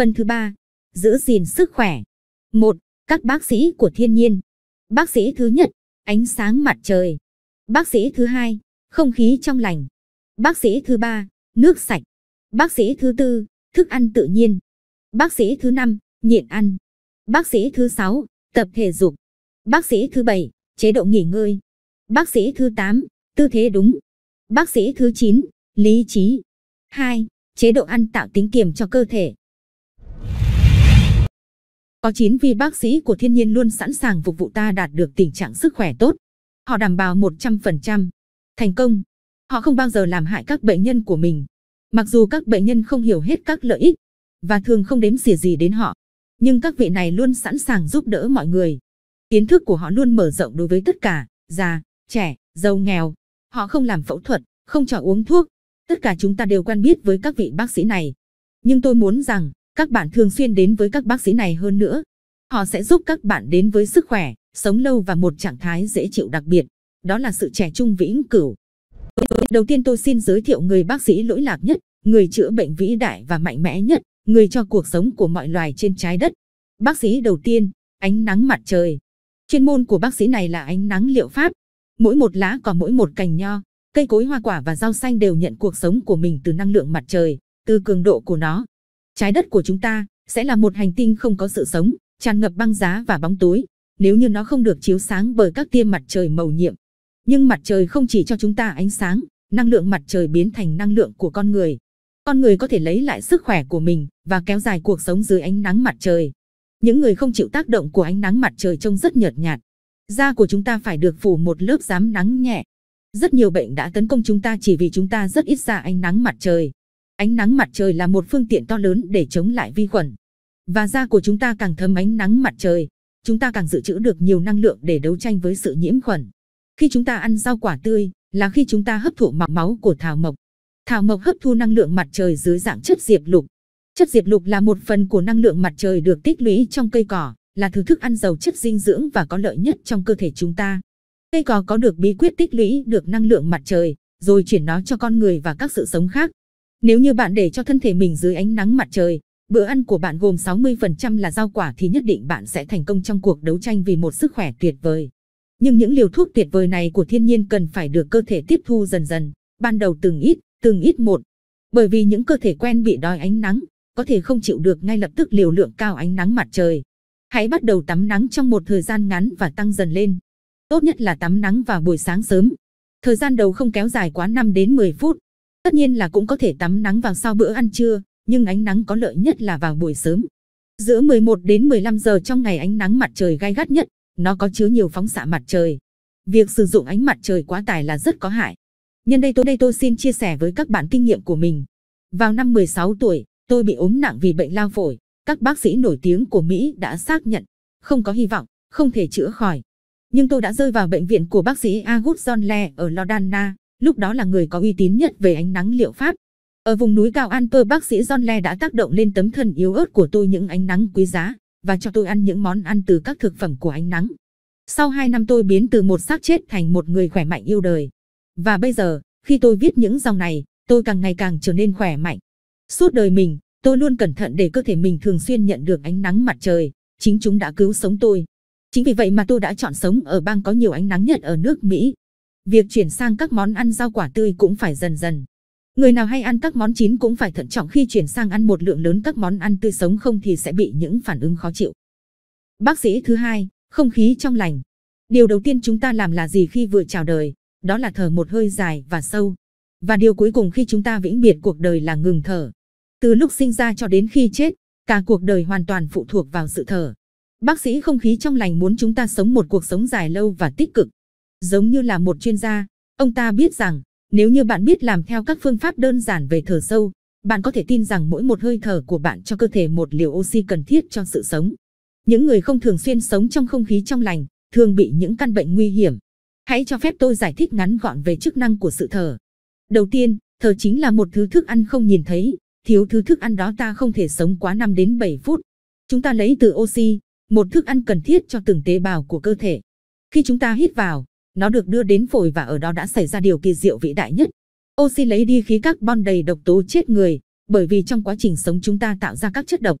Phần thứ ba Giữ gìn sức khỏe. một Các bác sĩ của thiên nhiên. Bác sĩ thứ nhất, ánh sáng mặt trời. Bác sĩ thứ hai, không khí trong lành. Bác sĩ thứ ba, nước sạch. Bác sĩ thứ tư, thức ăn tự nhiên. Bác sĩ thứ năm, nhịn ăn. Bác sĩ thứ sáu, tập thể dục. Bác sĩ thứ bảy, chế độ nghỉ ngơi. Bác sĩ thứ tám tư thế đúng. Bác sĩ thứ chín lý trí. hai Chế độ ăn tạo tính kiềm cho cơ thể. Có 9 vị bác sĩ của thiên nhiên luôn sẵn sàng phục vụ ta đạt được tình trạng sức khỏe tốt. Họ đảm bảo 100% thành công. Họ không bao giờ làm hại các bệnh nhân của mình. Mặc dù các bệnh nhân không hiểu hết các lợi ích và thường không đếm xỉa gì đến họ, nhưng các vị này luôn sẵn sàng giúp đỡ mọi người. Kiến thức của họ luôn mở rộng đối với tất cả, già, trẻ, giàu nghèo. Họ không làm phẫu thuật, không cho uống thuốc. Tất cả chúng ta đều quen biết với các vị bác sĩ này. Nhưng tôi muốn rằng, các bạn thường xuyên đến với các bác sĩ này hơn nữa. Họ sẽ giúp các bạn đến với sức khỏe, sống lâu và một trạng thái dễ chịu đặc biệt. Đó là sự trẻ trung vĩnh cửu. Đầu tiên tôi xin giới thiệu người bác sĩ lỗi lạc nhất, người chữa bệnh vĩ đại và mạnh mẽ nhất, người cho cuộc sống của mọi loài trên trái đất. Bác sĩ đầu tiên, ánh nắng mặt trời. Chuyên môn của bác sĩ này là ánh nắng liệu pháp. Mỗi một lá có mỗi một cành nho, cây cối hoa quả và rau xanh đều nhận cuộc sống của mình từ năng lượng mặt trời, từ cường độ của nó, Trái đất của chúng ta sẽ là một hành tinh không có sự sống, tràn ngập băng giá và bóng tối, nếu như nó không được chiếu sáng bởi các tia mặt trời màu nhiệm. Nhưng mặt trời không chỉ cho chúng ta ánh sáng, năng lượng mặt trời biến thành năng lượng của con người. Con người có thể lấy lại sức khỏe của mình và kéo dài cuộc sống dưới ánh nắng mặt trời. Những người không chịu tác động của ánh nắng mặt trời trông rất nhợt nhạt. Da của chúng ta phải được phủ một lớp giám nắng nhẹ. Rất nhiều bệnh đã tấn công chúng ta chỉ vì chúng ta rất ít ra ánh nắng mặt trời. Ánh nắng mặt trời là một phương tiện to lớn để chống lại vi khuẩn. Và da của chúng ta càng thấm ánh nắng mặt trời, chúng ta càng dự trữ được nhiều năng lượng để đấu tranh với sự nhiễm khuẩn. Khi chúng ta ăn rau quả tươi là khi chúng ta hấp thụ mọc máu của thảo mộc. Thảo mộc hấp thu năng lượng mặt trời dưới dạng chất diệp lục. Chất diệp lục là một phần của năng lượng mặt trời được tích lũy trong cây cỏ, là thứ thức ăn giàu chất dinh dưỡng và có lợi nhất trong cơ thể chúng ta. Cây cỏ có được bí quyết tích lũy được năng lượng mặt trời, rồi chuyển nó cho con người và các sự sống khác, nếu như bạn để cho thân thể mình dưới ánh nắng mặt trời, bữa ăn của bạn gồm 60% là rau quả thì nhất định bạn sẽ thành công trong cuộc đấu tranh vì một sức khỏe tuyệt vời. Nhưng những liều thuốc tuyệt vời này của thiên nhiên cần phải được cơ thể tiếp thu dần dần, ban đầu từng ít, từng ít một. Bởi vì những cơ thể quen bị đói ánh nắng, có thể không chịu được ngay lập tức liều lượng cao ánh nắng mặt trời. Hãy bắt đầu tắm nắng trong một thời gian ngắn và tăng dần lên. Tốt nhất là tắm nắng vào buổi sáng sớm. Thời gian đầu không kéo dài quá 5 đến 10 phút, Tất nhiên là cũng có thể tắm nắng vào sau bữa ăn trưa, nhưng ánh nắng có lợi nhất là vào buổi sớm. Giữa 11 đến 15 giờ trong ngày ánh nắng mặt trời gai gắt nhất, nó có chứa nhiều phóng xạ mặt trời. Việc sử dụng ánh mặt trời quá tải là rất có hại. Nhân đây tôi đây tôi xin chia sẻ với các bạn kinh nghiệm của mình. Vào năm 16 tuổi, tôi bị ốm nặng vì bệnh lao phổi. Các bác sĩ nổi tiếng của Mỹ đã xác nhận, không có hy vọng, không thể chữa khỏi. Nhưng tôi đã rơi vào bệnh viện của bác sĩ Agut John Le ở Lordana, lúc đó là người có uy tín nhất về ánh nắng liệu pháp. Ở vùng núi cao Alper bác sĩ John Le đã tác động lên tấm thân yếu ớt của tôi những ánh nắng quý giá và cho tôi ăn những món ăn từ các thực phẩm của ánh nắng. Sau 2 năm tôi biến từ một xác chết thành một người khỏe mạnh yêu đời. Và bây giờ, khi tôi viết những dòng này, tôi càng ngày càng trở nên khỏe mạnh. Suốt đời mình, tôi luôn cẩn thận để cơ thể mình thường xuyên nhận được ánh nắng mặt trời. Chính chúng đã cứu sống tôi. Chính vì vậy mà tôi đã chọn sống ở bang có nhiều ánh nắng nhất ở nước Mỹ, việc chuyển sang các món ăn rau quả tươi cũng phải dần dần. Người nào hay ăn các món chín cũng phải thận trọng khi chuyển sang ăn một lượng lớn các món ăn tươi sống không thì sẽ bị những phản ứng khó chịu. Bác sĩ thứ hai, không khí trong lành. Điều đầu tiên chúng ta làm là gì khi vừa chào đời, đó là thở một hơi dài và sâu. Và điều cuối cùng khi chúng ta vĩnh biệt cuộc đời là ngừng thở. Từ lúc sinh ra cho đến khi chết, cả cuộc đời hoàn toàn phụ thuộc vào sự thở. Bác sĩ không khí trong lành muốn chúng ta sống một cuộc sống dài lâu và tích cực, Giống như là một chuyên gia, ông ta biết rằng, nếu như bạn biết làm theo các phương pháp đơn giản về thở sâu, bạn có thể tin rằng mỗi một hơi thở của bạn cho cơ thể một liều oxy cần thiết cho sự sống. Những người không thường xuyên sống trong không khí trong lành, thường bị những căn bệnh nguy hiểm. Hãy cho phép tôi giải thích ngắn gọn về chức năng của sự thở. Đầu tiên, thở chính là một thứ thức ăn không nhìn thấy, thiếu thứ thức ăn đó ta không thể sống quá 5 đến 7 phút. Chúng ta lấy từ oxy, một thức ăn cần thiết cho từng tế bào của cơ thể. Khi chúng ta hít vào, nó được đưa đến phổi và ở đó đã xảy ra điều kỳ diệu vĩ đại nhất. Oxy lấy đi khí carbon đầy độc tố chết người, bởi vì trong quá trình sống chúng ta tạo ra các chất độc.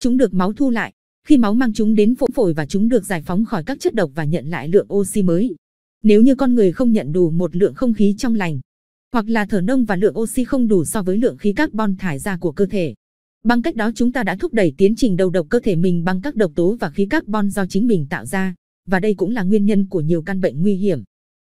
Chúng được máu thu lại, khi máu mang chúng đến phổi phổi và chúng được giải phóng khỏi các chất độc và nhận lại lượng oxy mới. Nếu như con người không nhận đủ một lượng không khí trong lành, hoặc là thở nông và lượng oxy không đủ so với lượng khí carbon thải ra của cơ thể. Bằng cách đó chúng ta đã thúc đẩy tiến trình đầu độc cơ thể mình bằng các độc tố và khí carbon do chính mình tạo ra và đây cũng là nguyên nhân của nhiều căn bệnh nguy hiểm.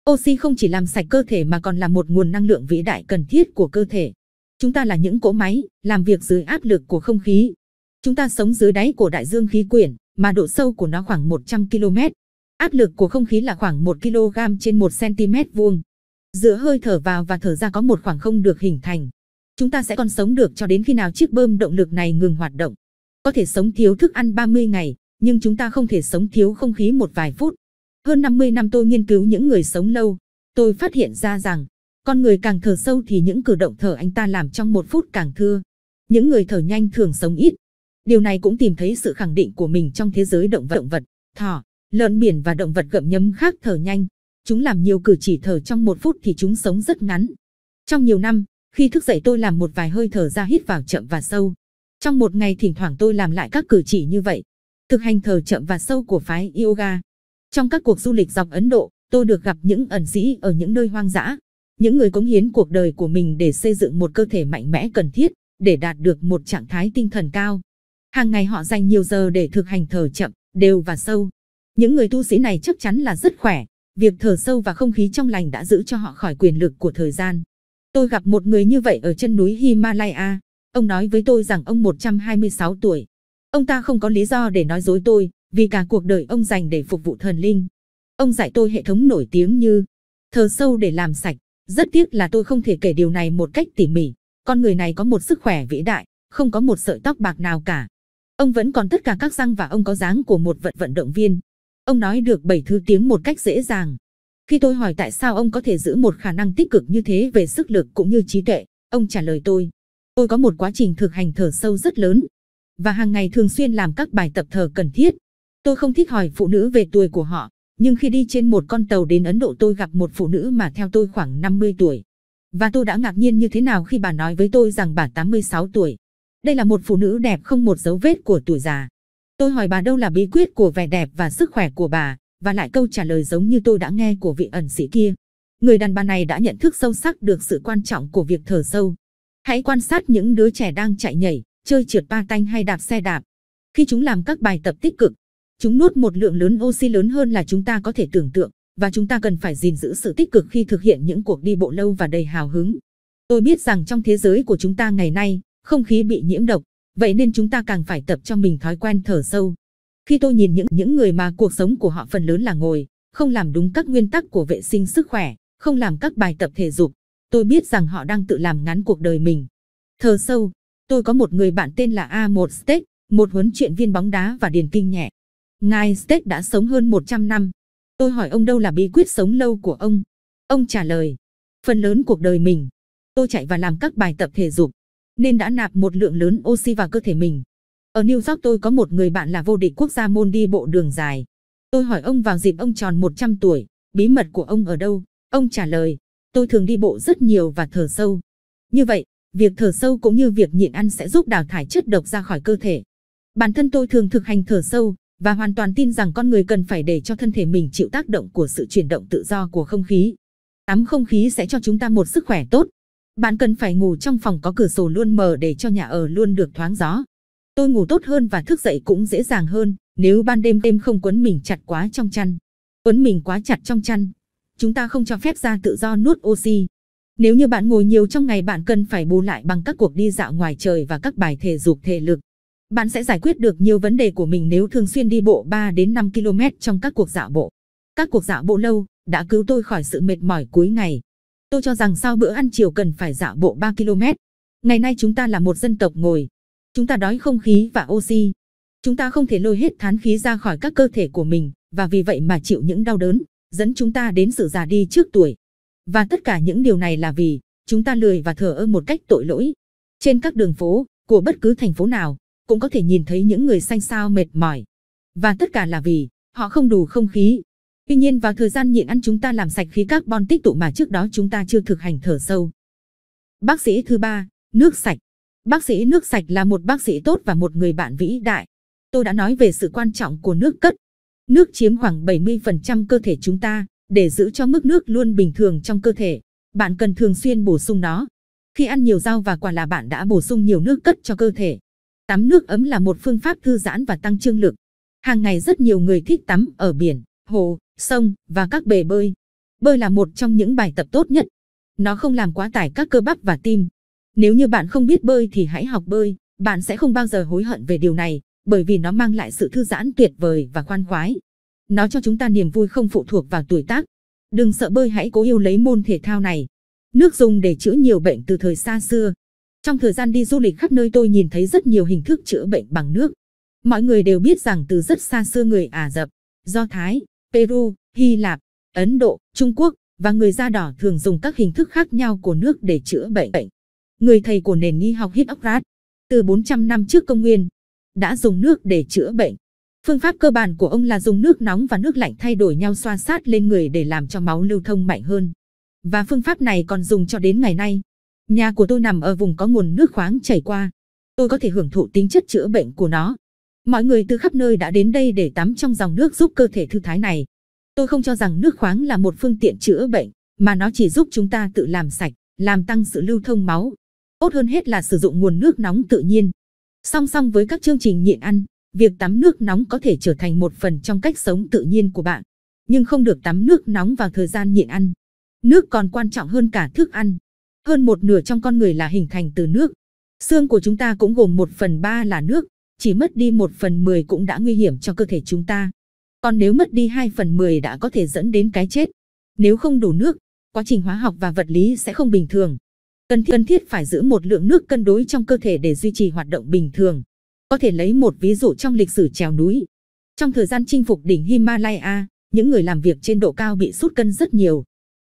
Oxy không chỉ làm sạch cơ thể mà còn là một nguồn năng lượng vĩ đại cần thiết của cơ thể. Chúng ta là những cỗ máy, làm việc dưới áp lực của không khí. Chúng ta sống dưới đáy của đại dương khí quyển, mà độ sâu của nó khoảng 100 km. Áp lực của không khí là khoảng 1 kg trên 1 cm vuông. Giữa hơi thở vào và thở ra có một khoảng không được hình thành. Chúng ta sẽ còn sống được cho đến khi nào chiếc bơm động lực này ngừng hoạt động. Có thể sống thiếu thức ăn 30 ngày, nhưng chúng ta không thể sống thiếu không khí một vài phút. Hơn 50 năm tôi nghiên cứu những người sống lâu, tôi phát hiện ra rằng, con người càng thở sâu thì những cử động thở anh ta làm trong một phút càng thưa. Những người thở nhanh thường sống ít. Điều này cũng tìm thấy sự khẳng định của mình trong thế giới động vật, động vật thỏ, lợn biển và động vật gậm nhấm khác thở nhanh. Chúng làm nhiều cử chỉ thở trong một phút thì chúng sống rất ngắn. Trong nhiều năm, khi thức dậy tôi làm một vài hơi thở ra hít vào chậm và sâu. Trong một ngày thỉnh thoảng tôi làm lại các cử chỉ như vậy thực hành thở chậm và sâu của phái yoga. Trong các cuộc du lịch dọc Ấn Độ, tôi được gặp những ẩn sĩ ở những nơi hoang dã, những người cống hiến cuộc đời của mình để xây dựng một cơ thể mạnh mẽ cần thiết để đạt được một trạng thái tinh thần cao. Hàng ngày họ dành nhiều giờ để thực hành thở chậm, đều và sâu. Những người tu sĩ này chắc chắn là rất khỏe, việc thở sâu và không khí trong lành đã giữ cho họ khỏi quyền lực của thời gian. Tôi gặp một người như vậy ở chân núi Himalaya. Ông nói với tôi rằng ông 126 tuổi, Ông ta không có lý do để nói dối tôi, vì cả cuộc đời ông dành để phục vụ thần linh. Ông dạy tôi hệ thống nổi tiếng như thờ sâu để làm sạch. Rất tiếc là tôi không thể kể điều này một cách tỉ mỉ. Con người này có một sức khỏe vĩ đại, không có một sợi tóc bạc nào cả. Ông vẫn còn tất cả các răng và ông có dáng của một vận vận động viên. Ông nói được bảy thứ tiếng một cách dễ dàng. Khi tôi hỏi tại sao ông có thể giữ một khả năng tích cực như thế về sức lực cũng như trí tuệ, ông trả lời tôi. Tôi có một quá trình thực hành thở sâu rất lớn, và hàng ngày thường xuyên làm các bài tập thở cần thiết. Tôi không thích hỏi phụ nữ về tuổi của họ, nhưng khi đi trên một con tàu đến Ấn Độ tôi gặp một phụ nữ mà theo tôi khoảng 50 tuổi. Và tôi đã ngạc nhiên như thế nào khi bà nói với tôi rằng bà 86 tuổi. Đây là một phụ nữ đẹp không một dấu vết của tuổi già. Tôi hỏi bà đâu là bí quyết của vẻ đẹp và sức khỏe của bà, và lại câu trả lời giống như tôi đã nghe của vị ẩn sĩ kia. Người đàn bà này đã nhận thức sâu sắc được sự quan trọng của việc thở sâu. Hãy quan sát những đứa trẻ đang chạy nhảy, chơi trượt ba tanh hay đạp xe đạp. Khi chúng làm các bài tập tích cực, chúng nuốt một lượng lớn oxy lớn hơn là chúng ta có thể tưởng tượng, và chúng ta cần phải gìn giữ sự tích cực khi thực hiện những cuộc đi bộ lâu và đầy hào hứng. Tôi biết rằng trong thế giới của chúng ta ngày nay, không khí bị nhiễm độc, vậy nên chúng ta càng phải tập cho mình thói quen thở sâu. Khi tôi nhìn những những người mà cuộc sống của họ phần lớn là ngồi, không làm đúng các nguyên tắc của vệ sinh sức khỏe, không làm các bài tập thể dục, tôi biết rằng họ đang tự làm ngắn cuộc đời mình. Thở sâu, Tôi có một người bạn tên là A1 Steak, một huấn luyện viên bóng đá và điền kinh nhẹ. Ngài Steak đã sống hơn 100 năm. Tôi hỏi ông đâu là bí quyết sống lâu của ông. Ông trả lời, phần lớn cuộc đời mình, tôi chạy và làm các bài tập thể dục, nên đã nạp một lượng lớn oxy vào cơ thể mình. Ở New York tôi có một người bạn là vô địch quốc gia môn đi bộ đường dài. Tôi hỏi ông vào dịp ông tròn 100 tuổi, bí mật của ông ở đâu? Ông trả lời, tôi thường đi bộ rất nhiều và thở sâu. Như vậy, Việc thở sâu cũng như việc nhịn ăn sẽ giúp đào thải chất độc ra khỏi cơ thể. Bản thân tôi thường thực hành thở sâu và hoàn toàn tin rằng con người cần phải để cho thân thể mình chịu tác động của sự chuyển động tự do của không khí. Tắm không khí sẽ cho chúng ta một sức khỏe tốt. Bạn cần phải ngủ trong phòng có cửa sổ luôn mở để cho nhà ở luôn được thoáng gió. Tôi ngủ tốt hơn và thức dậy cũng dễ dàng hơn nếu ban đêm đêm không quấn mình chặt quá trong chăn. Quấn mình quá chặt trong chăn, chúng ta không cho phép ra tự do nuốt oxy. Nếu như bạn ngồi nhiều trong ngày bạn cần phải bù lại bằng các cuộc đi dạo ngoài trời và các bài thể dục thể lực. Bạn sẽ giải quyết được nhiều vấn đề của mình nếu thường xuyên đi bộ 3 đến 5 km trong các cuộc dạo bộ. Các cuộc dạo bộ lâu đã cứu tôi khỏi sự mệt mỏi cuối ngày. Tôi cho rằng sau bữa ăn chiều cần phải dạo bộ 3 km. Ngày nay chúng ta là một dân tộc ngồi. Chúng ta đói không khí và oxy. Chúng ta không thể lôi hết thán khí ra khỏi các cơ thể của mình và vì vậy mà chịu những đau đớn, dẫn chúng ta đến sự già đi trước tuổi. Và tất cả những điều này là vì chúng ta lười và thờ ơ một cách tội lỗi. Trên các đường phố của bất cứ thành phố nào cũng có thể nhìn thấy những người xanh xao mệt mỏi. Và tất cả là vì họ không đủ không khí. Tuy nhiên vào thời gian nhịn ăn chúng ta làm sạch khí carbon tích tụ mà trước đó chúng ta chưa thực hành thở sâu. Bác sĩ thứ ba, nước sạch. Bác sĩ nước sạch là một bác sĩ tốt và một người bạn vĩ đại. Tôi đã nói về sự quan trọng của nước cất. Nước chiếm khoảng 70% cơ thể chúng ta để giữ cho mức nước luôn bình thường trong cơ thể, bạn cần thường xuyên bổ sung nó. Khi ăn nhiều rau và quả là bạn đã bổ sung nhiều nước cất cho cơ thể. Tắm nước ấm là một phương pháp thư giãn và tăng trương lực. Hàng ngày rất nhiều người thích tắm ở biển, hồ, sông và các bể bơi. Bơi là một trong những bài tập tốt nhất. Nó không làm quá tải các cơ bắp và tim. Nếu như bạn không biết bơi thì hãy học bơi, bạn sẽ không bao giờ hối hận về điều này, bởi vì nó mang lại sự thư giãn tuyệt vời và khoan khoái. Nó cho chúng ta niềm vui không phụ thuộc vào tuổi tác. Đừng sợ bơi hãy cố yêu lấy môn thể thao này. Nước dùng để chữa nhiều bệnh từ thời xa xưa. Trong thời gian đi du lịch khắp nơi tôi nhìn thấy rất nhiều hình thức chữa bệnh bằng nước. Mọi người đều biết rằng từ rất xa xưa người Ả Rập, Do Thái, Peru, Hy Lạp, Ấn Độ, Trung Quốc và người da đỏ thường dùng các hình thức khác nhau của nước để chữa bệnh. Người thầy của nền y học Hippocrates từ 400 năm trước công nguyên đã dùng nước để chữa bệnh. Phương pháp cơ bản của ông là dùng nước nóng và nước lạnh thay đổi nhau xoa sát lên người để làm cho máu lưu thông mạnh hơn. Và phương pháp này còn dùng cho đến ngày nay. Nhà của tôi nằm ở vùng có nguồn nước khoáng chảy qua. Tôi có thể hưởng thụ tính chất chữa bệnh của nó. Mọi người từ khắp nơi đã đến đây để tắm trong dòng nước giúp cơ thể thư thái này. Tôi không cho rằng nước khoáng là một phương tiện chữa bệnh, mà nó chỉ giúp chúng ta tự làm sạch, làm tăng sự lưu thông máu. Tốt hơn hết là sử dụng nguồn nước nóng tự nhiên. Song song với các chương trình nhịn ăn, Việc tắm nước nóng có thể trở thành một phần trong cách sống tự nhiên của bạn, nhưng không được tắm nước nóng vào thời gian nhịn ăn. Nước còn quan trọng hơn cả thức ăn. Hơn một nửa trong con người là hình thành từ nước. Xương của chúng ta cũng gồm một phần ba là nước, chỉ mất đi một phần mười cũng đã nguy hiểm cho cơ thể chúng ta. Còn nếu mất đi hai phần mười đã có thể dẫn đến cái chết. Nếu không đủ nước, quá trình hóa học và vật lý sẽ không bình thường. cần thiết phải giữ một lượng nước cân đối trong cơ thể để duy trì hoạt động bình thường. Có thể lấy một ví dụ trong lịch sử trèo núi. Trong thời gian chinh phục đỉnh Himalaya, những người làm việc trên độ cao bị sút cân rất nhiều.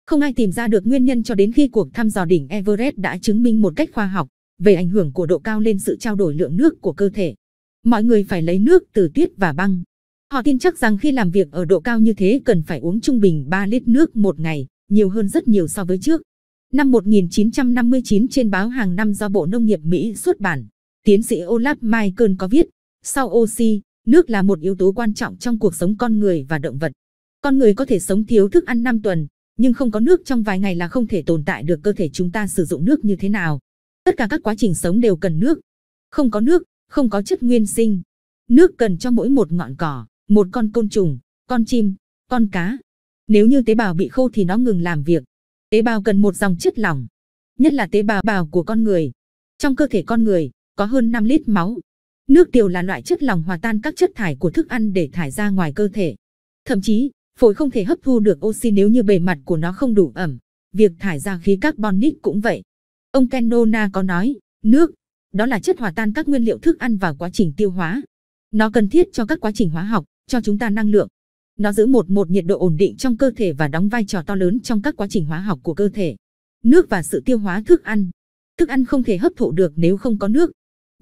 Không ai tìm ra được nguyên nhân cho đến khi cuộc thăm dò đỉnh Everest đã chứng minh một cách khoa học về ảnh hưởng của độ cao lên sự trao đổi lượng nước của cơ thể. Mọi người phải lấy nước từ tuyết và băng. Họ tin chắc rằng khi làm việc ở độ cao như thế cần phải uống trung bình 3 lít nước một ngày, nhiều hơn rất nhiều so với trước. Năm 1959 trên báo hàng năm do Bộ Nông nghiệp Mỹ xuất bản, Tiến sĩ Olaf Michael có viết, sau oxy, nước là một yếu tố quan trọng trong cuộc sống con người và động vật. Con người có thể sống thiếu thức ăn 5 tuần, nhưng không có nước trong vài ngày là không thể tồn tại được cơ thể chúng ta sử dụng nước như thế nào. Tất cả các quá trình sống đều cần nước. Không có nước, không có chất nguyên sinh. Nước cần cho mỗi một ngọn cỏ, một con côn trùng, con chim, con cá. Nếu như tế bào bị khô thì nó ngừng làm việc. Tế bào cần một dòng chất lỏng, nhất là tế bào bào của con người. Trong cơ thể con người, có hơn 5 lít máu. Nước tiểu là loại chất lỏng hòa tan các chất thải của thức ăn để thải ra ngoài cơ thể. Thậm chí, phổi không thể hấp thu được oxy nếu như bề mặt của nó không đủ ẩm. Việc thải ra khí carbonic cũng vậy. Ông Kendona có nói, nước, đó là chất hòa tan các nguyên liệu thức ăn vào quá trình tiêu hóa. Nó cần thiết cho các quá trình hóa học, cho chúng ta năng lượng. Nó giữ một một nhiệt độ ổn định trong cơ thể và đóng vai trò to lớn trong các quá trình hóa học của cơ thể. Nước và sự tiêu hóa thức ăn. Thức ăn không thể hấp thụ được nếu không có nước,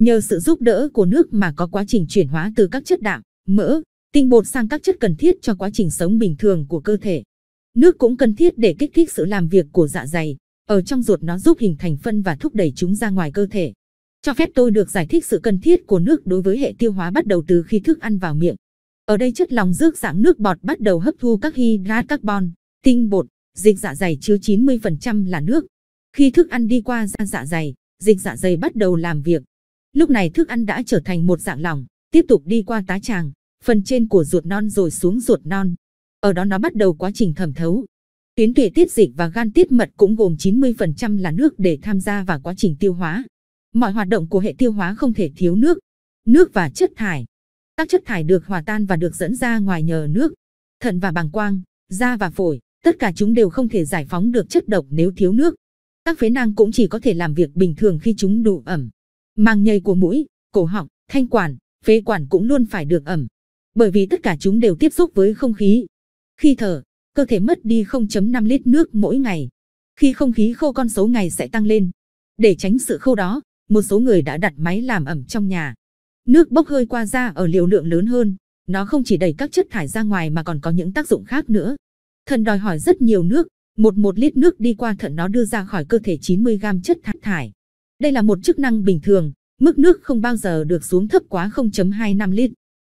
Nhờ sự giúp đỡ của nước mà có quá trình chuyển hóa từ các chất đạm, mỡ, tinh bột sang các chất cần thiết cho quá trình sống bình thường của cơ thể. Nước cũng cần thiết để kích thích sự làm việc của dạ dày, ở trong ruột nó giúp hình thành phân và thúc đẩy chúng ra ngoài cơ thể. Cho phép tôi được giải thích sự cần thiết của nước đối với hệ tiêu hóa bắt đầu từ khi thức ăn vào miệng. Ở đây chất lòng rước dạng nước bọt bắt đầu hấp thu các hydrat carbon, tinh bột, dịch dạ dày chứa 90% là nước. Khi thức ăn đi qua ra dạ dày, dịch dạ dày bắt đầu làm việc, Lúc này thức ăn đã trở thành một dạng lỏng, tiếp tục đi qua tá tràng, phần trên của ruột non rồi xuống ruột non. Ở đó nó bắt đầu quá trình thẩm thấu. Tuyến tuệ tiết dịch và gan tiết mật cũng gồm 90% là nước để tham gia vào quá trình tiêu hóa. Mọi hoạt động của hệ tiêu hóa không thể thiếu nước, nước và chất thải. Các chất thải được hòa tan và được dẫn ra ngoài nhờ nước. Thận và bàng quang, da và phổi, tất cả chúng đều không thể giải phóng được chất độc nếu thiếu nước. Các phế nang cũng chỉ có thể làm việc bình thường khi chúng đủ ẩm màng nhầy của mũi, cổ họng, thanh quản, phế quản cũng luôn phải được ẩm. Bởi vì tất cả chúng đều tiếp xúc với không khí. Khi thở, cơ thể mất đi 0.5 lít nước mỗi ngày. Khi không khí khô con số ngày sẽ tăng lên. Để tránh sự khô đó, một số người đã đặt máy làm ẩm trong nhà. Nước bốc hơi qua da ở liều lượng lớn hơn, nó không chỉ đẩy các chất thải ra ngoài mà còn có những tác dụng khác nữa. Thận đòi hỏi rất nhiều nước, một một lít nước đi qua thận nó đưa ra khỏi cơ thể 90 gam chất thải. Đây là một chức năng bình thường, mức nước không bao giờ được xuống thấp quá 0.25 lít.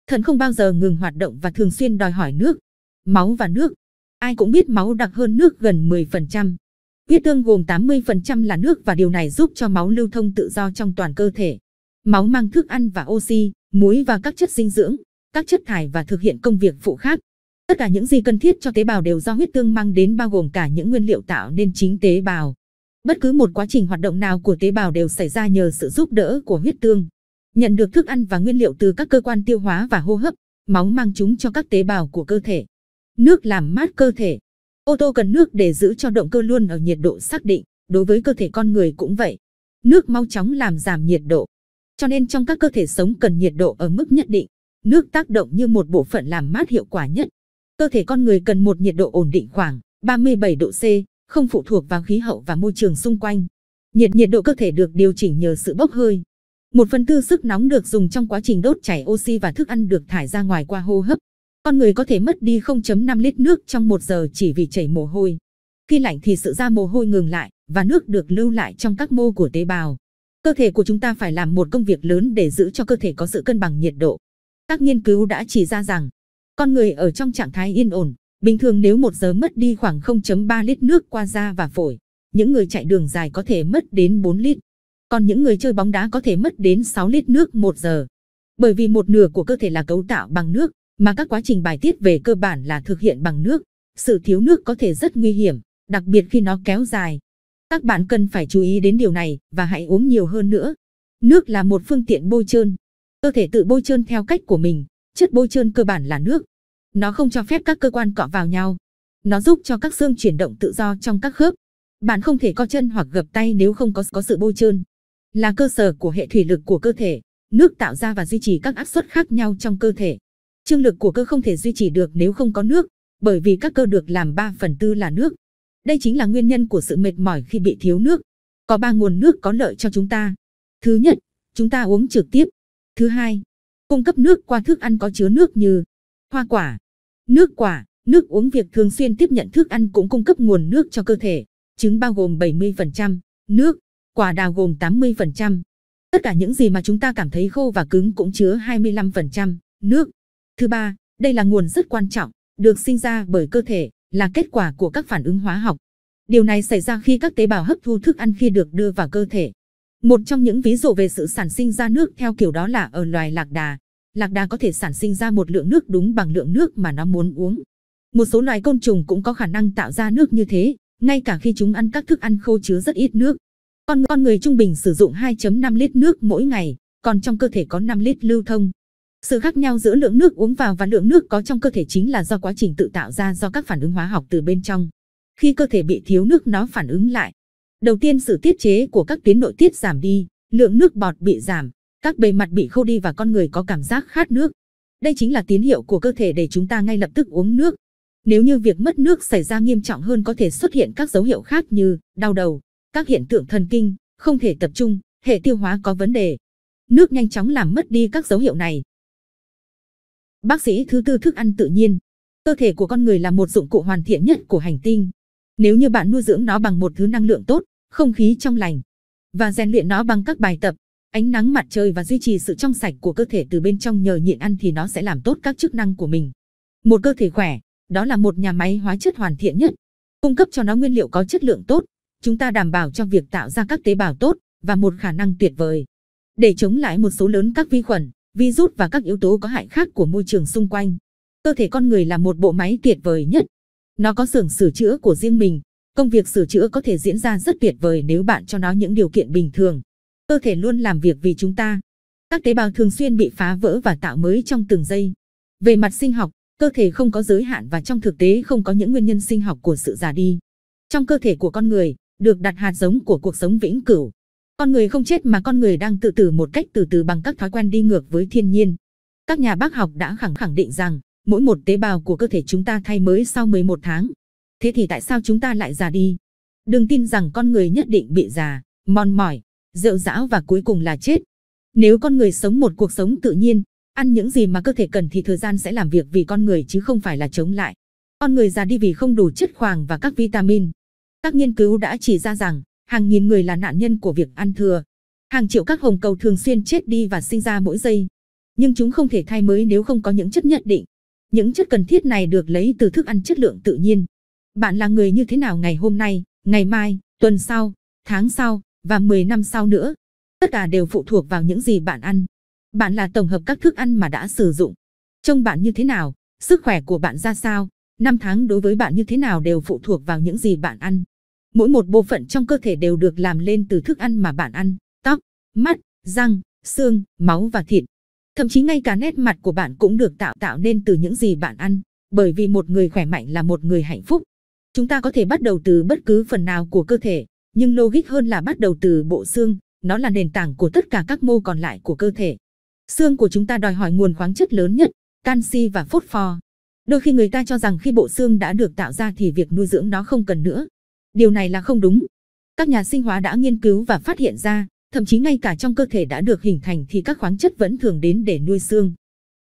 Thận không bao giờ ngừng hoạt động và thường xuyên đòi hỏi nước, máu và nước. Ai cũng biết máu đặc hơn nước gần 10%. Huyết tương gồm 80% là nước và điều này giúp cho máu lưu thông tự do trong toàn cơ thể. Máu mang thức ăn và oxy, muối và các chất dinh dưỡng, các chất thải và thực hiện công việc phụ khác. Tất cả những gì cần thiết cho tế bào đều do huyết tương mang đến bao gồm cả những nguyên liệu tạo nên chính tế bào. Bất cứ một quá trình hoạt động nào của tế bào đều xảy ra nhờ sự giúp đỡ của huyết tương. Nhận được thức ăn và nguyên liệu từ các cơ quan tiêu hóa và hô hấp, máu mang chúng cho các tế bào của cơ thể. Nước làm mát cơ thể. Ô tô cần nước để giữ cho động cơ luôn ở nhiệt độ xác định, đối với cơ thể con người cũng vậy. Nước mau chóng làm giảm nhiệt độ. Cho nên trong các cơ thể sống cần nhiệt độ ở mức nhất định, nước tác động như một bộ phận làm mát hiệu quả nhất. Cơ thể con người cần một nhiệt độ ổn định khoảng 37 độ C không phụ thuộc vào khí hậu và môi trường xung quanh. Nhiệt nhiệt độ cơ thể được điều chỉnh nhờ sự bốc hơi. Một phần tư sức nóng được dùng trong quá trình đốt chảy oxy và thức ăn được thải ra ngoài qua hô hấp. Con người có thể mất đi 0.5 lít nước trong một giờ chỉ vì chảy mồ hôi. Khi lạnh thì sự ra mồ hôi ngừng lại và nước được lưu lại trong các mô của tế bào. Cơ thể của chúng ta phải làm một công việc lớn để giữ cho cơ thể có sự cân bằng nhiệt độ. Các nghiên cứu đã chỉ ra rằng, con người ở trong trạng thái yên ổn Bình thường nếu một giờ mất đi khoảng 0.3 lít nước qua da và phổi, những người chạy đường dài có thể mất đến 4 lít. Còn những người chơi bóng đá có thể mất đến 6 lít nước một giờ. Bởi vì một nửa của cơ thể là cấu tạo bằng nước, mà các quá trình bài tiết về cơ bản là thực hiện bằng nước. Sự thiếu nước có thể rất nguy hiểm, đặc biệt khi nó kéo dài. Các bạn cần phải chú ý đến điều này và hãy uống nhiều hơn nữa. Nước là một phương tiện bôi trơn. Cơ thể tự bôi trơn theo cách của mình. Chất bôi trơn cơ bản là nước, nó không cho phép các cơ quan cọ vào nhau. Nó giúp cho các xương chuyển động tự do trong các khớp. Bạn không thể co chân hoặc gập tay nếu không có có sự bôi trơn. Là cơ sở của hệ thủy lực của cơ thể, nước tạo ra và duy trì các áp suất khác nhau trong cơ thể. Trương lực của cơ không thể duy trì được nếu không có nước, bởi vì các cơ được làm 3 phần tư là nước. Đây chính là nguyên nhân của sự mệt mỏi khi bị thiếu nước. Có ba nguồn nước có lợi cho chúng ta. Thứ nhất, chúng ta uống trực tiếp. Thứ hai, cung cấp nước qua thức ăn có chứa nước như hoa quả, nước quả, nước uống việc thường xuyên tiếp nhận thức ăn cũng cung cấp nguồn nước cho cơ thể, trứng bao gồm 70%, nước, quả đào gồm 80%. Tất cả những gì mà chúng ta cảm thấy khô và cứng cũng chứa 25% nước. Thứ ba, đây là nguồn rất quan trọng, được sinh ra bởi cơ thể, là kết quả của các phản ứng hóa học. Điều này xảy ra khi các tế bào hấp thu thức ăn khi được đưa vào cơ thể. Một trong những ví dụ về sự sản sinh ra nước theo kiểu đó là ở loài lạc đà lạc đà có thể sản sinh ra một lượng nước đúng bằng lượng nước mà nó muốn uống. Một số loài côn trùng cũng có khả năng tạo ra nước như thế, ngay cả khi chúng ăn các thức ăn khô chứa rất ít nước. Con, con người trung bình sử dụng 2.5 lít nước mỗi ngày, còn trong cơ thể có 5 lít lưu thông. Sự khác nhau giữa lượng nước uống vào và lượng nước có trong cơ thể chính là do quá trình tự tạo ra do các phản ứng hóa học từ bên trong. Khi cơ thể bị thiếu nước nó phản ứng lại. Đầu tiên sự tiết chế của các tuyến nội tiết giảm đi, lượng nước bọt bị giảm, các bề mặt bị khô đi và con người có cảm giác khát nước. Đây chính là tín hiệu của cơ thể để chúng ta ngay lập tức uống nước. Nếu như việc mất nước xảy ra nghiêm trọng hơn có thể xuất hiện các dấu hiệu khác như đau đầu, các hiện tượng thần kinh, không thể tập trung, hệ tiêu hóa có vấn đề. Nước nhanh chóng làm mất đi các dấu hiệu này. Bác sĩ thứ tư thức ăn tự nhiên. Cơ thể của con người là một dụng cụ hoàn thiện nhất của hành tinh. Nếu như bạn nuôi dưỡng nó bằng một thứ năng lượng tốt, không khí trong lành và rèn luyện nó bằng các bài tập, Ánh nắng mặt trời và duy trì sự trong sạch của cơ thể từ bên trong nhờ nhịn ăn thì nó sẽ làm tốt các chức năng của mình. Một cơ thể khỏe, đó là một nhà máy hóa chất hoàn thiện nhất. Cung cấp cho nó nguyên liệu có chất lượng tốt, chúng ta đảm bảo cho việc tạo ra các tế bào tốt và một khả năng tuyệt vời. Để chống lại một số lớn các vi khuẩn, virus và các yếu tố có hại khác của môi trường xung quanh, cơ thể con người là một bộ máy tuyệt vời nhất. Nó có xưởng sửa chữa của riêng mình, công việc sửa chữa có thể diễn ra rất tuyệt vời nếu bạn cho nó những điều kiện bình thường. Cơ thể luôn làm việc vì chúng ta. Các tế bào thường xuyên bị phá vỡ và tạo mới trong từng giây. Về mặt sinh học, cơ thể không có giới hạn và trong thực tế không có những nguyên nhân sinh học của sự già đi. Trong cơ thể của con người, được đặt hạt giống của cuộc sống vĩnh cửu. Con người không chết mà con người đang tự tử một cách từ từ bằng các thói quen đi ngược với thiên nhiên. Các nhà bác học đã khẳng khẳng định rằng, mỗi một tế bào của cơ thể chúng ta thay mới sau 11 tháng. Thế thì tại sao chúng ta lại già đi? Đừng tin rằng con người nhất định bị già, mòn mỏi, rượu dão và cuối cùng là chết. Nếu con người sống một cuộc sống tự nhiên, ăn những gì mà cơ thể cần thì thời gian sẽ làm việc vì con người chứ không phải là chống lại. Con người già đi vì không đủ chất khoáng và các vitamin. Các nghiên cứu đã chỉ ra rằng, hàng nghìn người là nạn nhân của việc ăn thừa. Hàng triệu các hồng cầu thường xuyên chết đi và sinh ra mỗi giây. Nhưng chúng không thể thay mới nếu không có những chất nhất định. Những chất cần thiết này được lấy từ thức ăn chất lượng tự nhiên. Bạn là người như thế nào ngày hôm nay, ngày mai, tuần sau, tháng sau, và 10 năm sau nữa. Tất cả đều phụ thuộc vào những gì bạn ăn. Bạn là tổng hợp các thức ăn mà đã sử dụng. Trông bạn như thế nào, sức khỏe của bạn ra sao, năm tháng đối với bạn như thế nào đều phụ thuộc vào những gì bạn ăn. Mỗi một bộ phận trong cơ thể đều được làm lên từ thức ăn mà bạn ăn, tóc, mắt, răng, xương, máu và thịt. Thậm chí ngay cả nét mặt của bạn cũng được tạo tạo nên từ những gì bạn ăn, bởi vì một người khỏe mạnh là một người hạnh phúc. Chúng ta có thể bắt đầu từ bất cứ phần nào của cơ thể, nhưng logic hơn là bắt đầu từ bộ xương, nó là nền tảng của tất cả các mô còn lại của cơ thể. Xương của chúng ta đòi hỏi nguồn khoáng chất lớn nhất, canxi và phốt pho. Đôi khi người ta cho rằng khi bộ xương đã được tạo ra thì việc nuôi dưỡng nó không cần nữa. Điều này là không đúng. Các nhà sinh hóa đã nghiên cứu và phát hiện ra, thậm chí ngay cả trong cơ thể đã được hình thành thì các khoáng chất vẫn thường đến để nuôi xương.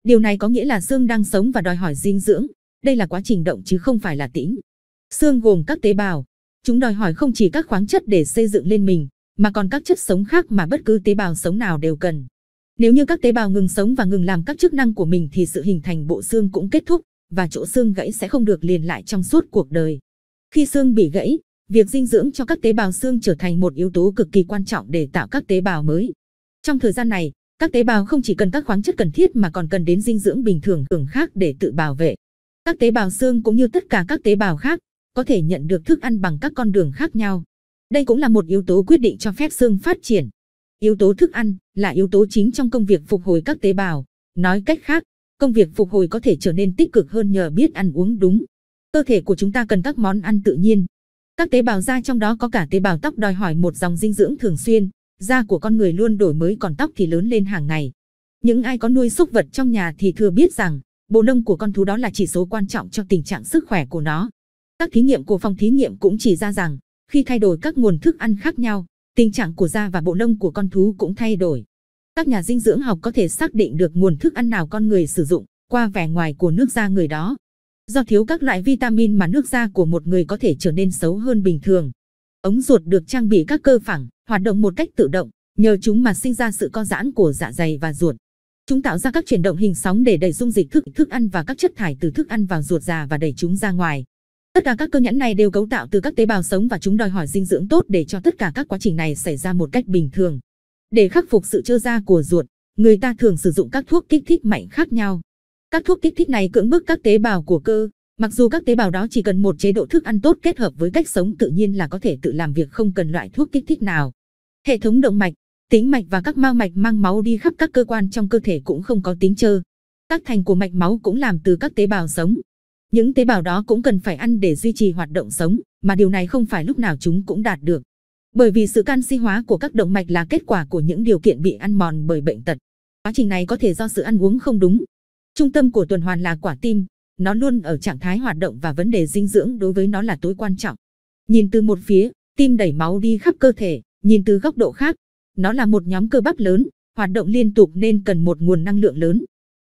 Điều này có nghĩa là xương đang sống và đòi hỏi dinh dưỡng. Đây là quá trình động chứ không phải là tĩnh. Xương gồm các tế bào, Chúng đòi hỏi không chỉ các khoáng chất để xây dựng lên mình, mà còn các chất sống khác mà bất cứ tế bào sống nào đều cần. Nếu như các tế bào ngừng sống và ngừng làm các chức năng của mình thì sự hình thành bộ xương cũng kết thúc và chỗ xương gãy sẽ không được liền lại trong suốt cuộc đời. Khi xương bị gãy, việc dinh dưỡng cho các tế bào xương trở thành một yếu tố cực kỳ quan trọng để tạo các tế bào mới. Trong thời gian này, các tế bào không chỉ cần các khoáng chất cần thiết mà còn cần đến dinh dưỡng bình thường hưởng khác để tự bảo vệ. Các tế bào xương cũng như tất cả các tế bào khác có thể nhận được thức ăn bằng các con đường khác nhau. Đây cũng là một yếu tố quyết định cho phép xương phát triển. Yếu tố thức ăn là yếu tố chính trong công việc phục hồi các tế bào. Nói cách khác, công việc phục hồi có thể trở nên tích cực hơn nhờ biết ăn uống đúng. Cơ thể của chúng ta cần các món ăn tự nhiên. Các tế bào da trong đó có cả tế bào tóc đòi hỏi một dòng dinh dưỡng thường xuyên. Da của con người luôn đổi mới còn tóc thì lớn lên hàng ngày. Những ai có nuôi súc vật trong nhà thì thừa biết rằng, bộ lông của con thú đó là chỉ số quan trọng cho tình trạng sức khỏe của nó. Các thí nghiệm của phòng thí nghiệm cũng chỉ ra rằng, khi thay đổi các nguồn thức ăn khác nhau, tình trạng của da và bộ lông của con thú cũng thay đổi. Các nhà dinh dưỡng học có thể xác định được nguồn thức ăn nào con người sử dụng qua vẻ ngoài của nước da người đó. Do thiếu các loại vitamin mà nước da của một người có thể trở nên xấu hơn bình thường. Ống ruột được trang bị các cơ phẳng, hoạt động một cách tự động, nhờ chúng mà sinh ra sự co giãn của dạ dày và ruột. Chúng tạo ra các chuyển động hình sóng để đẩy dung dịch thức thức ăn và các chất thải từ thức ăn vào ruột già và đẩy chúng ra ngoài. Tất cả các cơ nhãn này đều cấu tạo từ các tế bào sống và chúng đòi hỏi dinh dưỡng tốt để cho tất cả các quá trình này xảy ra một cách bình thường. Để khắc phục sự trơ ra của ruột, người ta thường sử dụng các thuốc kích thích mạnh khác nhau. Các thuốc kích thích này cưỡng bức các tế bào của cơ, mặc dù các tế bào đó chỉ cần một chế độ thức ăn tốt kết hợp với cách sống tự nhiên là có thể tự làm việc không cần loại thuốc kích thích nào. Hệ thống động mạch, tính mạch và các mao mạch mang máu đi khắp các cơ quan trong cơ thể cũng không có tính trơ. Các thành của mạch máu cũng làm từ các tế bào sống, những tế bào đó cũng cần phải ăn để duy trì hoạt động sống, mà điều này không phải lúc nào chúng cũng đạt được. Bởi vì sự canxi hóa của các động mạch là kết quả của những điều kiện bị ăn mòn bởi bệnh tật. Quá trình này có thể do sự ăn uống không đúng. Trung tâm của tuần hoàn là quả tim, nó luôn ở trạng thái hoạt động và vấn đề dinh dưỡng đối với nó là tối quan trọng. Nhìn từ một phía, tim đẩy máu đi khắp cơ thể, nhìn từ góc độ khác, nó là một nhóm cơ bắp lớn, hoạt động liên tục nên cần một nguồn năng lượng lớn.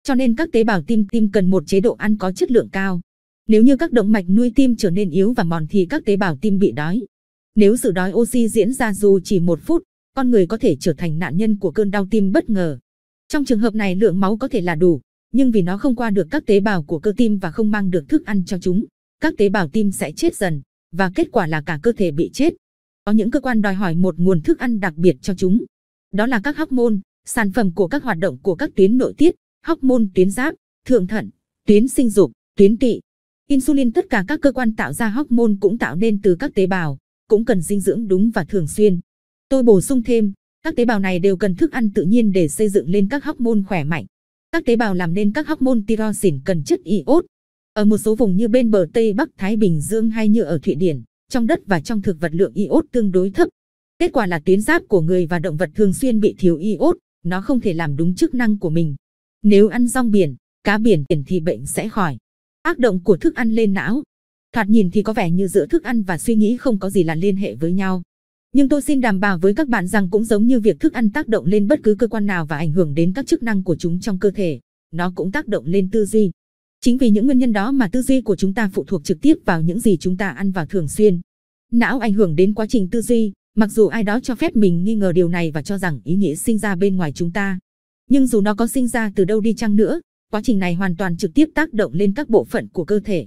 Cho nên các tế bào tim tim cần một chế độ ăn có chất lượng cao. Nếu như các động mạch nuôi tim trở nên yếu và mòn thì các tế bào tim bị đói. Nếu sự đói oxy diễn ra dù chỉ một phút, con người có thể trở thành nạn nhân của cơn đau tim bất ngờ. Trong trường hợp này lượng máu có thể là đủ, nhưng vì nó không qua được các tế bào của cơ tim và không mang được thức ăn cho chúng, các tế bào tim sẽ chết dần, và kết quả là cả cơ thể bị chết. Có những cơ quan đòi hỏi một nguồn thức ăn đặc biệt cho chúng. Đó là các hormone, sản phẩm của các hoạt động của các tuyến nội tiết, hormone tuyến giáp, thượng thận, tuyến sinh dục, tuyến tụy, Insulin tất cả các cơ quan tạo ra hormone cũng tạo nên từ các tế bào, cũng cần dinh dưỡng đúng và thường xuyên. Tôi bổ sung thêm, các tế bào này đều cần thức ăn tự nhiên để xây dựng lên các hormone khỏe mạnh. Các tế bào làm nên các hormone tyrosine cần chất iốt. Ở một số vùng như bên bờ Tây Bắc Thái Bình Dương hay như ở Thụy Điển, trong đất và trong thực vật lượng iốt tương đối thấp. Kết quả là tuyến giáp của người và động vật thường xuyên bị thiếu iốt, nó không thể làm đúng chức năng của mình. Nếu ăn rong biển, cá biển thì bệnh sẽ khỏi. Ác động của thức ăn lên não. Thoạt nhìn thì có vẻ như giữa thức ăn và suy nghĩ không có gì là liên hệ với nhau. Nhưng tôi xin đảm bảo với các bạn rằng cũng giống như việc thức ăn tác động lên bất cứ cơ quan nào và ảnh hưởng đến các chức năng của chúng trong cơ thể, nó cũng tác động lên tư duy. Chính vì những nguyên nhân đó mà tư duy của chúng ta phụ thuộc trực tiếp vào những gì chúng ta ăn và thường xuyên. Não ảnh hưởng đến quá trình tư duy, mặc dù ai đó cho phép mình nghi ngờ điều này và cho rằng ý nghĩa sinh ra bên ngoài chúng ta. Nhưng dù nó có sinh ra từ đâu đi chăng nữa, quá trình này hoàn toàn trực tiếp tác động lên các bộ phận của cơ thể.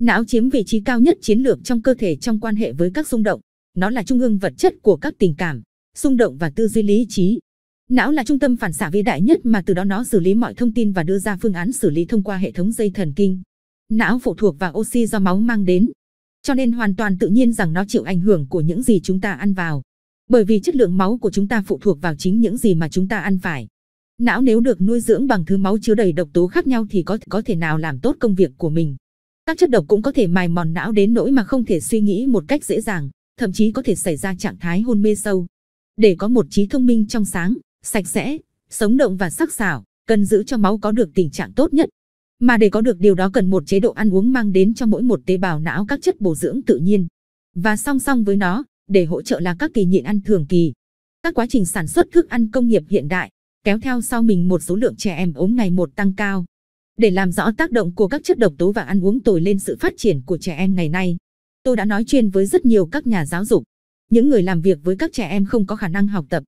Não chiếm vị trí cao nhất chiến lược trong cơ thể trong quan hệ với các xung động. Nó là trung ương vật chất của các tình cảm, xung động và tư duy lý trí. Não là trung tâm phản xạ vĩ đại nhất mà từ đó nó xử lý mọi thông tin và đưa ra phương án xử lý thông qua hệ thống dây thần kinh. Não phụ thuộc vào oxy do máu mang đến. Cho nên hoàn toàn tự nhiên rằng nó chịu ảnh hưởng của những gì chúng ta ăn vào. Bởi vì chất lượng máu của chúng ta phụ thuộc vào chính những gì mà chúng ta ăn phải. Não nếu được nuôi dưỡng bằng thứ máu chứa đầy độc tố khác nhau thì có có thể nào làm tốt công việc của mình. Các chất độc cũng có thể mài mòn não đến nỗi mà không thể suy nghĩ một cách dễ dàng, thậm chí có thể xảy ra trạng thái hôn mê sâu. Để có một trí thông minh trong sáng, sạch sẽ, sống động và sắc sảo, cần giữ cho máu có được tình trạng tốt nhất. Mà để có được điều đó cần một chế độ ăn uống mang đến cho mỗi một tế bào não các chất bổ dưỡng tự nhiên. Và song song với nó, để hỗ trợ là các kỳ nhịn ăn thường kỳ. Các quá trình sản xuất thức ăn công nghiệp hiện đại, kéo theo sau mình một số lượng trẻ em ốm ngày một tăng cao. Để làm rõ tác động của các chất độc tố và ăn uống tồi lên sự phát triển của trẻ em ngày nay, tôi đã nói chuyện với rất nhiều các nhà giáo dục. Những người làm việc với các trẻ em không có khả năng học tập.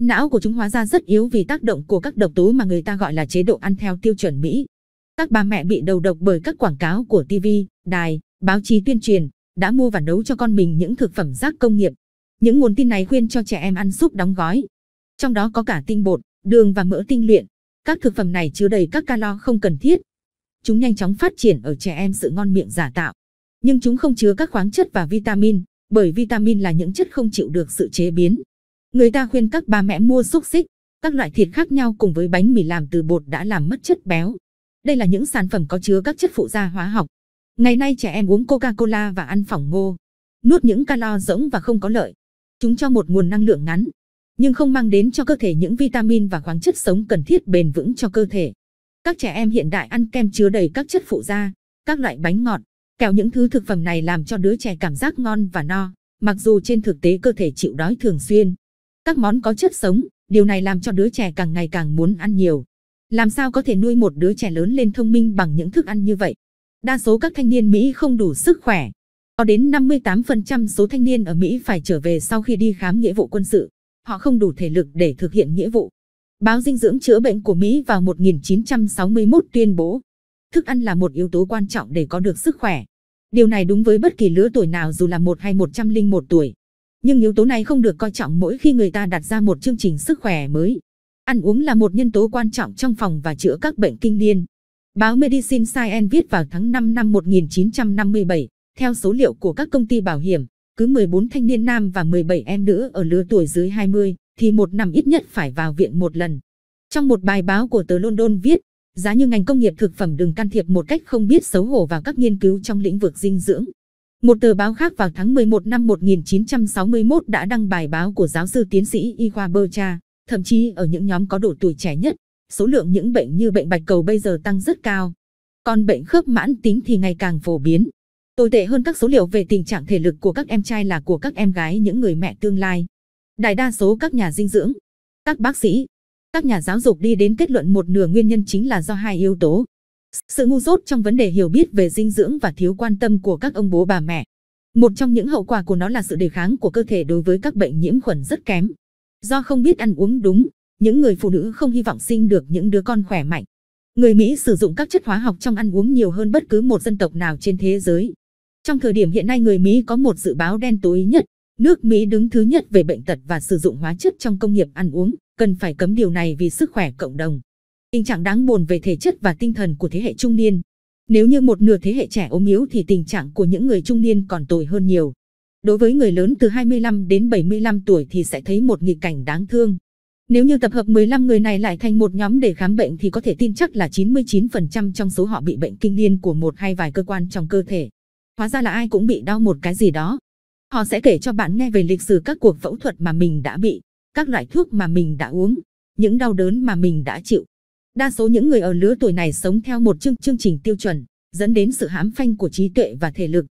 Não của chúng hóa ra rất yếu vì tác động của các độc tố mà người ta gọi là chế độ ăn theo tiêu chuẩn Mỹ. Các bà mẹ bị đầu độc bởi các quảng cáo của TV, đài, báo chí tuyên truyền, đã mua và nấu cho con mình những thực phẩm rác công nghiệp. Những nguồn tin này khuyên cho trẻ em ăn súp đóng gói. Trong đó có cả tinh bột, đường và mỡ tinh luyện. Các thực phẩm này chứa đầy các calo không cần thiết. Chúng nhanh chóng phát triển ở trẻ em sự ngon miệng giả tạo. Nhưng chúng không chứa các khoáng chất và vitamin, bởi vitamin là những chất không chịu được sự chế biến. Người ta khuyên các bà mẹ mua xúc xích, các loại thịt khác nhau cùng với bánh mì làm từ bột đã làm mất chất béo. Đây là những sản phẩm có chứa các chất phụ gia hóa học. Ngày nay trẻ em uống Coca-Cola và ăn phỏng ngô, nuốt những calo rỗng và không có lợi. Chúng cho một nguồn năng lượng ngắn, nhưng không mang đến cho cơ thể những vitamin và khoáng chất sống cần thiết bền vững cho cơ thể. Các trẻ em hiện đại ăn kem chứa đầy các chất phụ gia, các loại bánh ngọt, kẹo những thứ thực phẩm này làm cho đứa trẻ cảm giác ngon và no, mặc dù trên thực tế cơ thể chịu đói thường xuyên. Các món có chất sống, điều này làm cho đứa trẻ càng ngày càng muốn ăn nhiều. Làm sao có thể nuôi một đứa trẻ lớn lên thông minh bằng những thức ăn như vậy? Đa số các thanh niên Mỹ không đủ sức khỏe. Có đến 58% số thanh niên ở Mỹ phải trở về sau khi đi khám nghĩa vụ quân sự họ không đủ thể lực để thực hiện nghĩa vụ. Báo dinh dưỡng chữa bệnh của Mỹ vào 1961 tuyên bố, thức ăn là một yếu tố quan trọng để có được sức khỏe. Điều này đúng với bất kỳ lứa tuổi nào dù là một hay 101 tuổi. Nhưng yếu tố này không được coi trọng mỗi khi người ta đặt ra một chương trình sức khỏe mới. Ăn uống là một nhân tố quan trọng trong phòng và chữa các bệnh kinh niên. Báo Medicine Science viết vào tháng 5 năm 1957, theo số liệu của các công ty bảo hiểm, cứ 14 thanh niên nam và 17 em nữ ở lứa tuổi dưới 20 thì một năm ít nhất phải vào viện một lần. Trong một bài báo của tờ London viết, giá như ngành công nghiệp thực phẩm đừng can thiệp một cách không biết xấu hổ vào các nghiên cứu trong lĩnh vực dinh dưỡng. Một tờ báo khác vào tháng 11 năm 1961 đã đăng bài báo của giáo sư tiến sĩ y khoa Bercha, thậm chí ở những nhóm có độ tuổi trẻ nhất, số lượng những bệnh như bệnh bạch cầu bây giờ tăng rất cao. Còn bệnh khớp mãn tính thì ngày càng phổ biến. Tồi tệ hơn các số liệu về tình trạng thể lực của các em trai là của các em gái những người mẹ tương lai. Đại đa số các nhà dinh dưỡng, các bác sĩ, các nhà giáo dục đi đến kết luận một nửa nguyên nhân chính là do hai yếu tố. Sự ngu dốt trong vấn đề hiểu biết về dinh dưỡng và thiếu quan tâm của các ông bố bà mẹ. Một trong những hậu quả của nó là sự đề kháng của cơ thể đối với các bệnh nhiễm khuẩn rất kém. Do không biết ăn uống đúng, những người phụ nữ không hy vọng sinh được những đứa con khỏe mạnh. Người Mỹ sử dụng các chất hóa học trong ăn uống nhiều hơn bất cứ một dân tộc nào trên thế giới. Trong thời điểm hiện nay người Mỹ có một dự báo đen tối nhất, nước Mỹ đứng thứ nhất về bệnh tật và sử dụng hóa chất trong công nghiệp ăn uống, cần phải cấm điều này vì sức khỏe cộng đồng. Tình trạng đáng buồn về thể chất và tinh thần của thế hệ trung niên. Nếu như một nửa thế hệ trẻ ốm yếu thì tình trạng của những người trung niên còn tồi hơn nhiều. Đối với người lớn từ 25 đến 75 tuổi thì sẽ thấy một nghịch cảnh đáng thương. Nếu như tập hợp 15 người này lại thành một nhóm để khám bệnh thì có thể tin chắc là 99% trong số họ bị bệnh kinh niên của một hay vài cơ quan trong cơ thể. Hóa ra là ai cũng bị đau một cái gì đó. Họ sẽ kể cho bạn nghe về lịch sử các cuộc phẫu thuật mà mình đã bị, các loại thuốc mà mình đã uống, những đau đớn mà mình đã chịu. Đa số những người ở lứa tuổi này sống theo một chương, chương trình tiêu chuẩn, dẫn đến sự hãm phanh của trí tuệ và thể lực.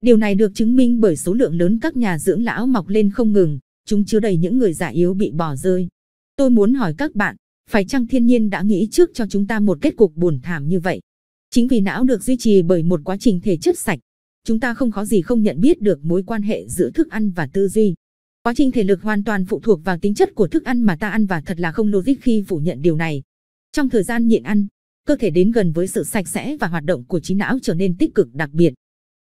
Điều này được chứng minh bởi số lượng lớn các nhà dưỡng lão mọc lên không ngừng, chúng chứa đầy những người già yếu bị bỏ rơi. Tôi muốn hỏi các bạn, phải chăng thiên nhiên đã nghĩ trước cho chúng ta một kết cục buồn thảm như vậy? Chính vì não được duy trì bởi một quá trình thể chất sạch, chúng ta không có gì không nhận biết được mối quan hệ giữa thức ăn và tư duy. Quá trình thể lực hoàn toàn phụ thuộc vào tính chất của thức ăn mà ta ăn và thật là không logic khi phủ nhận điều này. Trong thời gian nhịn ăn, cơ thể đến gần với sự sạch sẽ và hoạt động của trí não trở nên tích cực đặc biệt.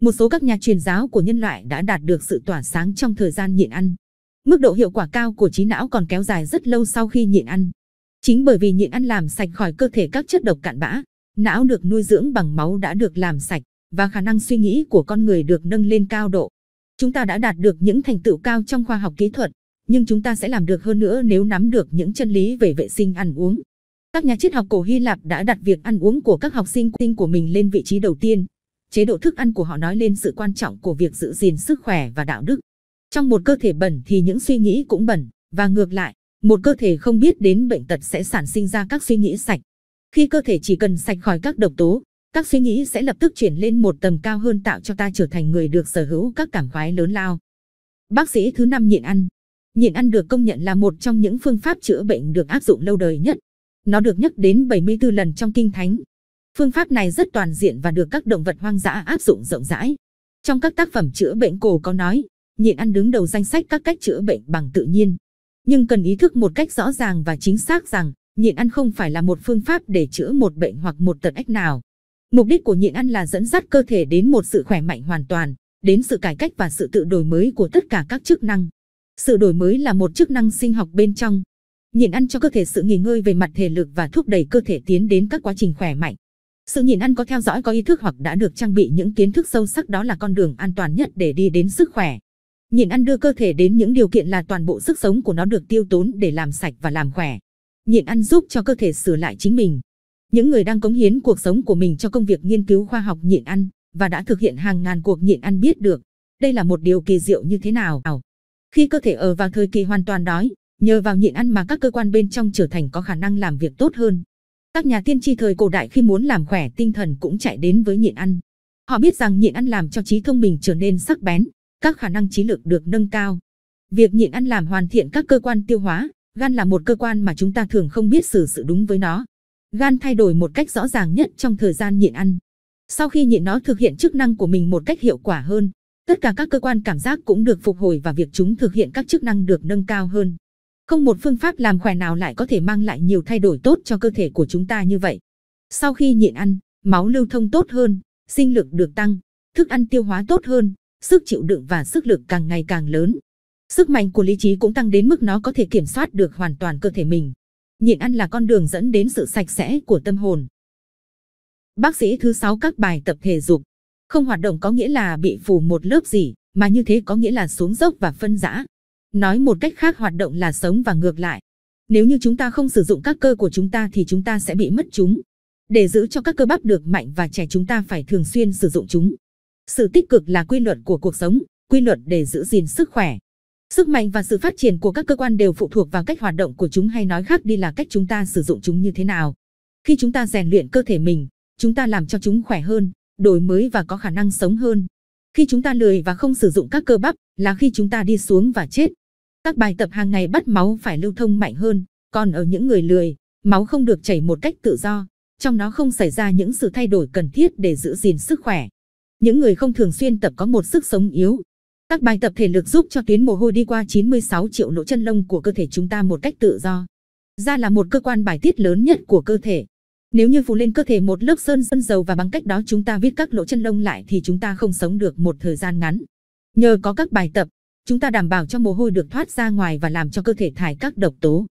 Một số các nhà truyền giáo của nhân loại đã đạt được sự tỏa sáng trong thời gian nhịn ăn. Mức độ hiệu quả cao của trí não còn kéo dài rất lâu sau khi nhịn ăn. Chính bởi vì nhịn ăn làm sạch khỏi cơ thể các chất độc cạn bã, não được nuôi dưỡng bằng máu đã được làm sạch và khả năng suy nghĩ của con người được nâng lên cao độ. Chúng ta đã đạt được những thành tựu cao trong khoa học kỹ thuật, nhưng chúng ta sẽ làm được hơn nữa nếu nắm được những chân lý về vệ sinh ăn uống. Các nhà triết học cổ Hy Lạp đã đặt việc ăn uống của các học sinh tinh của mình lên vị trí đầu tiên. Chế độ thức ăn của họ nói lên sự quan trọng của việc giữ gìn sức khỏe và đạo đức. Trong một cơ thể bẩn thì những suy nghĩ cũng bẩn, và ngược lại, một cơ thể không biết đến bệnh tật sẽ sản sinh ra các suy nghĩ sạch. Khi cơ thể chỉ cần sạch khỏi các độc tố, các suy nghĩ sẽ lập tức chuyển lên một tầm cao hơn tạo cho ta trở thành người được sở hữu các cảm khoái lớn lao. Bác sĩ thứ năm nhịn ăn. Nhịn ăn được công nhận là một trong những phương pháp chữa bệnh được áp dụng lâu đời nhất. Nó được nhắc đến 74 lần trong kinh thánh. Phương pháp này rất toàn diện và được các động vật hoang dã áp dụng rộng rãi. Trong các tác phẩm chữa bệnh cổ có nói, nhịn ăn đứng đầu danh sách các cách chữa bệnh bằng tự nhiên. Nhưng cần ý thức một cách rõ ràng và chính xác rằng, nhịn ăn không phải là một phương pháp để chữa một bệnh hoặc một tật ách nào. Mục đích của nhịn ăn là dẫn dắt cơ thể đến một sự khỏe mạnh hoàn toàn, đến sự cải cách và sự tự đổi mới của tất cả các chức năng. Sự đổi mới là một chức năng sinh học bên trong. Nhịn ăn cho cơ thể sự nghỉ ngơi về mặt thể lực và thúc đẩy cơ thể tiến đến các quá trình khỏe mạnh. Sự nhịn ăn có theo dõi có ý thức hoặc đã được trang bị những kiến thức sâu sắc đó là con đường an toàn nhất để đi đến sức khỏe. Nhịn ăn đưa cơ thể đến những điều kiện là toàn bộ sức sống của nó được tiêu tốn để làm sạch và làm khỏe. Nhịn ăn giúp cho cơ thể sửa lại chính mình, những người đang cống hiến cuộc sống của mình cho công việc nghiên cứu khoa học nhịn ăn và đã thực hiện hàng ngàn cuộc nhịn ăn biết được đây là một điều kỳ diệu như thế nào. Khi cơ thể ở vào thời kỳ hoàn toàn đói, nhờ vào nhịn ăn mà các cơ quan bên trong trở thành có khả năng làm việc tốt hơn. Các nhà tiên tri thời cổ đại khi muốn làm khỏe tinh thần cũng chạy đến với nhịn ăn. Họ biết rằng nhịn ăn làm cho trí thông minh trở nên sắc bén, các khả năng trí lực được nâng cao. Việc nhịn ăn làm hoàn thiện các cơ quan tiêu hóa, gan là một cơ quan mà chúng ta thường không biết xử sự đúng với nó gan thay đổi một cách rõ ràng nhất trong thời gian nhịn ăn. Sau khi nhịn nó thực hiện chức năng của mình một cách hiệu quả hơn, tất cả các cơ quan cảm giác cũng được phục hồi và việc chúng thực hiện các chức năng được nâng cao hơn. Không một phương pháp làm khỏe nào lại có thể mang lại nhiều thay đổi tốt cho cơ thể của chúng ta như vậy. Sau khi nhịn ăn, máu lưu thông tốt hơn, sinh lực được tăng, thức ăn tiêu hóa tốt hơn, sức chịu đựng và sức lực càng ngày càng lớn. Sức mạnh của lý trí cũng tăng đến mức nó có thể kiểm soát được hoàn toàn cơ thể mình. Nhịn ăn là con đường dẫn đến sự sạch sẽ của tâm hồn. Bác sĩ thứ sáu các bài tập thể dục. Không hoạt động có nghĩa là bị phủ một lớp gì, mà như thế có nghĩa là xuống dốc và phân rã. Nói một cách khác hoạt động là sống và ngược lại. Nếu như chúng ta không sử dụng các cơ của chúng ta thì chúng ta sẽ bị mất chúng. Để giữ cho các cơ bắp được mạnh và trẻ chúng ta phải thường xuyên sử dụng chúng. Sự tích cực là quy luật của cuộc sống, quy luật để giữ gìn sức khỏe. Sức mạnh và sự phát triển của các cơ quan đều phụ thuộc vào cách hoạt động của chúng hay nói khác đi là cách chúng ta sử dụng chúng như thế nào. Khi chúng ta rèn luyện cơ thể mình, chúng ta làm cho chúng khỏe hơn, đổi mới và có khả năng sống hơn. Khi chúng ta lười và không sử dụng các cơ bắp là khi chúng ta đi xuống và chết. Các bài tập hàng ngày bắt máu phải lưu thông mạnh hơn, còn ở những người lười, máu không được chảy một cách tự do, trong nó không xảy ra những sự thay đổi cần thiết để giữ gìn sức khỏe. Những người không thường xuyên tập có một sức sống yếu, các bài tập thể lực giúp cho tuyến mồ hôi đi qua 96 triệu lỗ chân lông của cơ thể chúng ta một cách tự do. Da là một cơ quan bài tiết lớn nhất của cơ thể. Nếu như phủ lên cơ thể một lớp sơn sơn dầu và bằng cách đó chúng ta viết các lỗ chân lông lại thì chúng ta không sống được một thời gian ngắn. Nhờ có các bài tập, chúng ta đảm bảo cho mồ hôi được thoát ra ngoài và làm cho cơ thể thải các độc tố.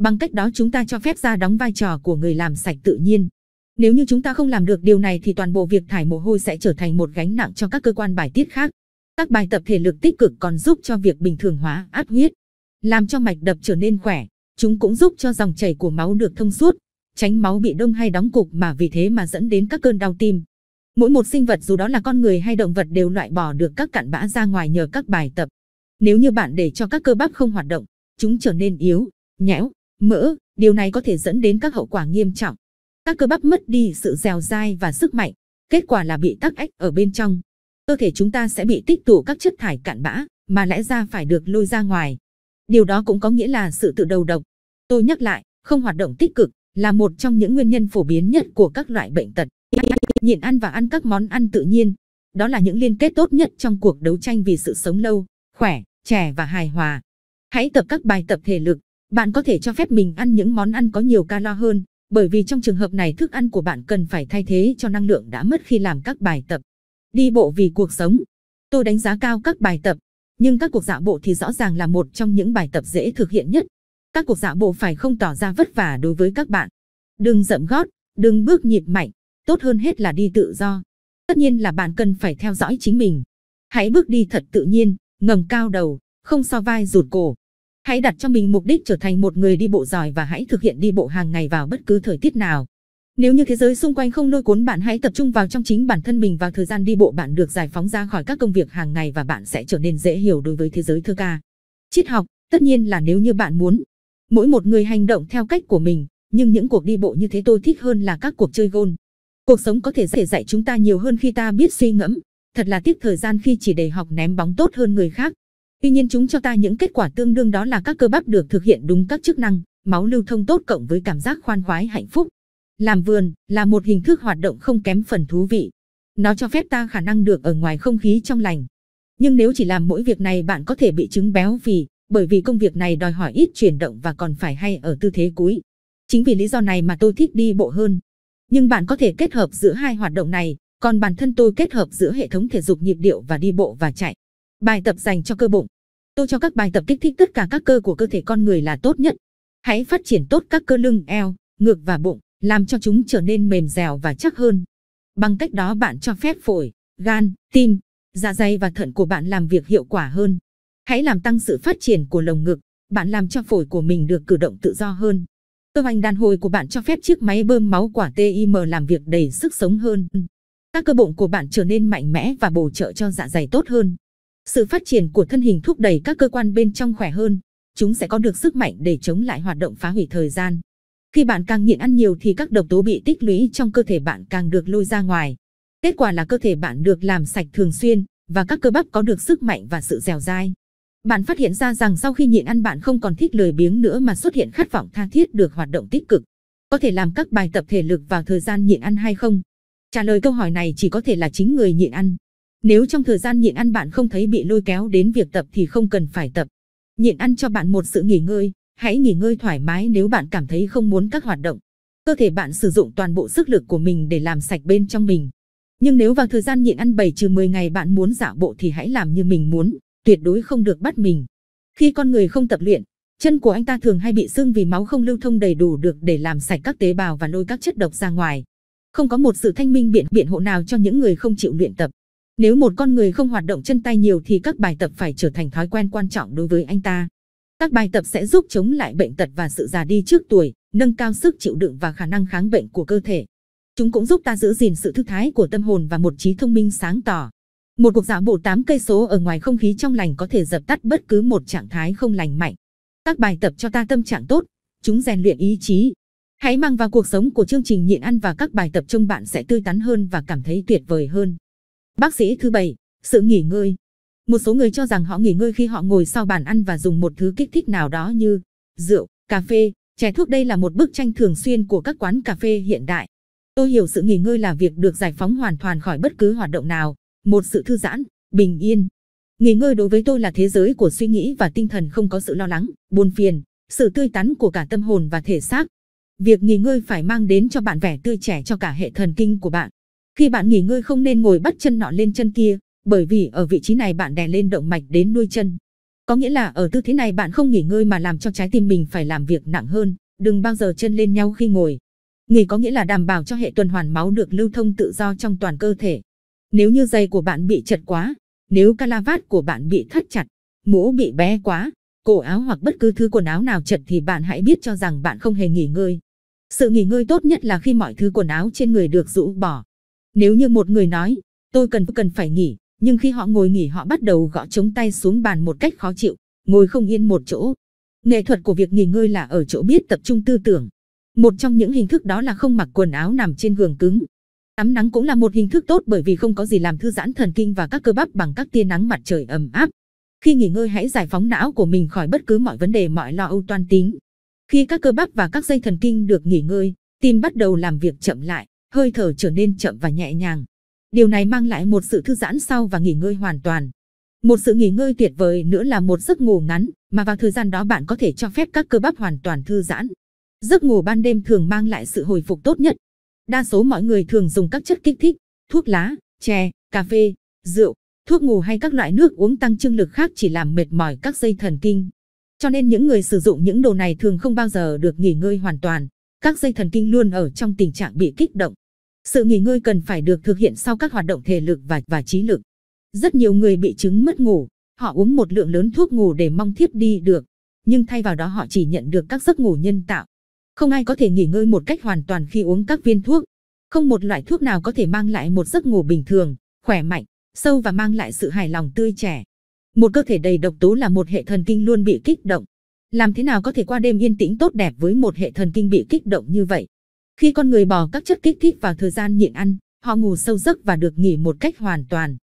Bằng cách đó chúng ta cho phép da đóng vai trò của người làm sạch tự nhiên. Nếu như chúng ta không làm được điều này thì toàn bộ việc thải mồ hôi sẽ trở thành một gánh nặng cho các cơ quan bài tiết khác. Các bài tập thể lực tích cực còn giúp cho việc bình thường hóa áp huyết, làm cho mạch đập trở nên khỏe. Chúng cũng giúp cho dòng chảy của máu được thông suốt, tránh máu bị đông hay đóng cục mà vì thế mà dẫn đến các cơn đau tim. Mỗi một sinh vật dù đó là con người hay động vật đều loại bỏ được các cặn bã ra ngoài nhờ các bài tập. Nếu như bạn để cho các cơ bắp không hoạt động, chúng trở nên yếu, nhẽo, mỡ, điều này có thể dẫn đến các hậu quả nghiêm trọng. Các cơ bắp mất đi sự dẻo dai và sức mạnh, kết quả là bị tắc ách ở bên trong cơ thể chúng ta sẽ bị tích tụ các chất thải cặn bã, mà lẽ ra phải được lôi ra ngoài. Điều đó cũng có nghĩa là sự tự đầu độc. Tôi nhắc lại, không hoạt động tích cực là một trong những nguyên nhân phổ biến nhất của các loại bệnh tật. Nhịn ăn và ăn các món ăn tự nhiên, đó là những liên kết tốt nhất trong cuộc đấu tranh vì sự sống lâu, khỏe, trẻ và hài hòa. Hãy tập các bài tập thể lực. Bạn có thể cho phép mình ăn những món ăn có nhiều calo hơn, bởi vì trong trường hợp này thức ăn của bạn cần phải thay thế cho năng lượng đã mất khi làm các bài tập. Đi bộ vì cuộc sống. Tôi đánh giá cao các bài tập, nhưng các cuộc dạo bộ thì rõ ràng là một trong những bài tập dễ thực hiện nhất. Các cuộc dạo bộ phải không tỏ ra vất vả đối với các bạn. Đừng dậm gót, đừng bước nhịp mạnh, tốt hơn hết là đi tự do. Tất nhiên là bạn cần phải theo dõi chính mình. Hãy bước đi thật tự nhiên, ngẩng cao đầu, không so vai rụt cổ. Hãy đặt cho mình mục đích trở thành một người đi bộ giỏi và hãy thực hiện đi bộ hàng ngày vào bất cứ thời tiết nào. Nếu như thế giới xung quanh không lôi cuốn bạn hãy tập trung vào trong chính bản thân mình và thời gian đi bộ bạn được giải phóng ra khỏi các công việc hàng ngày và bạn sẽ trở nên dễ hiểu đối với thế giới thơ ca. Triết học, tất nhiên là nếu như bạn muốn. Mỗi một người hành động theo cách của mình, nhưng những cuộc đi bộ như thế tôi thích hơn là các cuộc chơi gôn. Cuộc sống có thể sẽ dạy chúng ta nhiều hơn khi ta biết suy ngẫm. Thật là tiếc thời gian khi chỉ để học ném bóng tốt hơn người khác. Tuy nhiên chúng cho ta những kết quả tương đương đó là các cơ bắp được thực hiện đúng các chức năng, máu lưu thông tốt cộng với cảm giác khoan khoái hạnh phúc. Làm vườn là một hình thức hoạt động không kém phần thú vị. Nó cho phép ta khả năng được ở ngoài không khí trong lành. Nhưng nếu chỉ làm mỗi việc này bạn có thể bị chứng béo phì, bởi vì công việc này đòi hỏi ít chuyển động và còn phải hay ở tư thế cúi. Chính vì lý do này mà tôi thích đi bộ hơn. Nhưng bạn có thể kết hợp giữa hai hoạt động này, còn bản thân tôi kết hợp giữa hệ thống thể dục nhịp điệu và đi bộ và chạy. Bài tập dành cho cơ bụng. Tôi cho các bài tập kích thích tất cả các cơ của cơ thể con người là tốt nhất. Hãy phát triển tốt các cơ lưng, eo, ngực và bụng làm cho chúng trở nên mềm dẻo và chắc hơn. Bằng cách đó bạn cho phép phổi, gan, tim, dạ dày và thận của bạn làm việc hiệu quả hơn. Hãy làm tăng sự phát triển của lồng ngực, bạn làm cho phổi của mình được cử động tự do hơn. Cơ hoành đàn hồi của bạn cho phép chiếc máy bơm máu quả TIM làm việc đầy sức sống hơn. Các cơ bụng của bạn trở nên mạnh mẽ và bổ trợ cho dạ dày tốt hơn. Sự phát triển của thân hình thúc đẩy các cơ quan bên trong khỏe hơn, chúng sẽ có được sức mạnh để chống lại hoạt động phá hủy thời gian. Khi bạn càng nhịn ăn nhiều thì các độc tố bị tích lũy trong cơ thể bạn càng được lôi ra ngoài. Kết quả là cơ thể bạn được làm sạch thường xuyên và các cơ bắp có được sức mạnh và sự dẻo dai. Bạn phát hiện ra rằng sau khi nhịn ăn bạn không còn thích lười biếng nữa mà xuất hiện khát vọng tha thiết được hoạt động tích cực. Có thể làm các bài tập thể lực vào thời gian nhịn ăn hay không? Trả lời câu hỏi này chỉ có thể là chính người nhịn ăn. Nếu trong thời gian nhịn ăn bạn không thấy bị lôi kéo đến việc tập thì không cần phải tập. Nhịn ăn cho bạn một sự nghỉ ngơi, Hãy nghỉ ngơi thoải mái nếu bạn cảm thấy không muốn các hoạt động. Cơ thể bạn sử dụng toàn bộ sức lực của mình để làm sạch bên trong mình. Nhưng nếu vào thời gian nhịn ăn 7 trừ 10 ngày bạn muốn giả bộ thì hãy làm như mình muốn, tuyệt đối không được bắt mình. Khi con người không tập luyện, chân của anh ta thường hay bị sưng vì máu không lưu thông đầy đủ được để làm sạch các tế bào và lôi các chất độc ra ngoài. Không có một sự thanh minh biện biện hộ nào cho những người không chịu luyện tập. Nếu một con người không hoạt động chân tay nhiều thì các bài tập phải trở thành thói quen quan trọng đối với anh ta. Các bài tập sẽ giúp chống lại bệnh tật và sự già đi trước tuổi, nâng cao sức chịu đựng và khả năng kháng bệnh của cơ thể. Chúng cũng giúp ta giữ gìn sự thư thái của tâm hồn và một trí thông minh sáng tỏ. Một cuộc dạo bộ 8 cây số ở ngoài không khí trong lành có thể dập tắt bất cứ một trạng thái không lành mạnh. Các bài tập cho ta tâm trạng tốt, chúng rèn luyện ý chí. Hãy mang vào cuộc sống của chương trình nhịn ăn và các bài tập trông bạn sẽ tươi tắn hơn và cảm thấy tuyệt vời hơn. Bác sĩ thứ bảy, sự nghỉ ngơi. Một số người cho rằng họ nghỉ ngơi khi họ ngồi sau bàn ăn và dùng một thứ kích thích nào đó như rượu, cà phê, chè thuốc đây là một bức tranh thường xuyên của các quán cà phê hiện đại. Tôi hiểu sự nghỉ ngơi là việc được giải phóng hoàn toàn khỏi bất cứ hoạt động nào, một sự thư giãn, bình yên. Nghỉ ngơi đối với tôi là thế giới của suy nghĩ và tinh thần không có sự lo lắng, buồn phiền, sự tươi tắn của cả tâm hồn và thể xác. Việc nghỉ ngơi phải mang đến cho bạn vẻ tươi trẻ cho cả hệ thần kinh của bạn. Khi bạn nghỉ ngơi không nên ngồi bắt chân nọ lên chân kia, bởi vì ở vị trí này bạn đè lên động mạch đến nuôi chân. Có nghĩa là ở tư thế này bạn không nghỉ ngơi mà làm cho trái tim mình phải làm việc nặng hơn, đừng bao giờ chân lên nhau khi ngồi. Nghỉ có nghĩa là đảm bảo cho hệ tuần hoàn máu được lưu thông tự do trong toàn cơ thể. Nếu như giày của bạn bị chật quá, nếu calavat của bạn bị thắt chặt, mũ bị bé quá, cổ áo hoặc bất cứ thứ quần áo nào chật thì bạn hãy biết cho rằng bạn không hề nghỉ ngơi. Sự nghỉ ngơi tốt nhất là khi mọi thứ quần áo trên người được rũ bỏ. Nếu như một người nói, tôi cần cần phải nghỉ, nhưng khi họ ngồi nghỉ họ bắt đầu gõ chống tay xuống bàn một cách khó chịu, ngồi không yên một chỗ. Nghệ thuật của việc nghỉ ngơi là ở chỗ biết tập trung tư tưởng. Một trong những hình thức đó là không mặc quần áo nằm trên giường cứng. Tắm nắng cũng là một hình thức tốt bởi vì không có gì làm thư giãn thần kinh và các cơ bắp bằng các tia nắng mặt trời ấm áp. Khi nghỉ ngơi hãy giải phóng não của mình khỏi bất cứ mọi vấn đề mọi lo âu toan tính. Khi các cơ bắp và các dây thần kinh được nghỉ ngơi, tim bắt đầu làm việc chậm lại, hơi thở trở nên chậm và nhẹ nhàng. Điều này mang lại một sự thư giãn sau và nghỉ ngơi hoàn toàn. Một sự nghỉ ngơi tuyệt vời nữa là một giấc ngủ ngắn, mà vào thời gian đó bạn có thể cho phép các cơ bắp hoàn toàn thư giãn. Giấc ngủ ban đêm thường mang lại sự hồi phục tốt nhất. Đa số mọi người thường dùng các chất kích thích, thuốc lá, chè, cà phê, rượu, thuốc ngủ hay các loại nước uống tăng trương lực khác chỉ làm mệt mỏi các dây thần kinh. Cho nên những người sử dụng những đồ này thường không bao giờ được nghỉ ngơi hoàn toàn. Các dây thần kinh luôn ở trong tình trạng bị kích động. Sự nghỉ ngơi cần phải được thực hiện sau các hoạt động thể lực và và trí lực. Rất nhiều người bị chứng mất ngủ, họ uống một lượng lớn thuốc ngủ để mong thiếp đi được, nhưng thay vào đó họ chỉ nhận được các giấc ngủ nhân tạo. Không ai có thể nghỉ ngơi một cách hoàn toàn khi uống các viên thuốc. Không một loại thuốc nào có thể mang lại một giấc ngủ bình thường, khỏe mạnh, sâu và mang lại sự hài lòng tươi trẻ. Một cơ thể đầy độc tố là một hệ thần kinh luôn bị kích động. Làm thế nào có thể qua đêm yên tĩnh tốt đẹp với một hệ thần kinh bị kích động như vậy? Khi con người bỏ các chất kích thích vào thời gian nhịn ăn, họ ngủ sâu giấc và được nghỉ một cách hoàn toàn.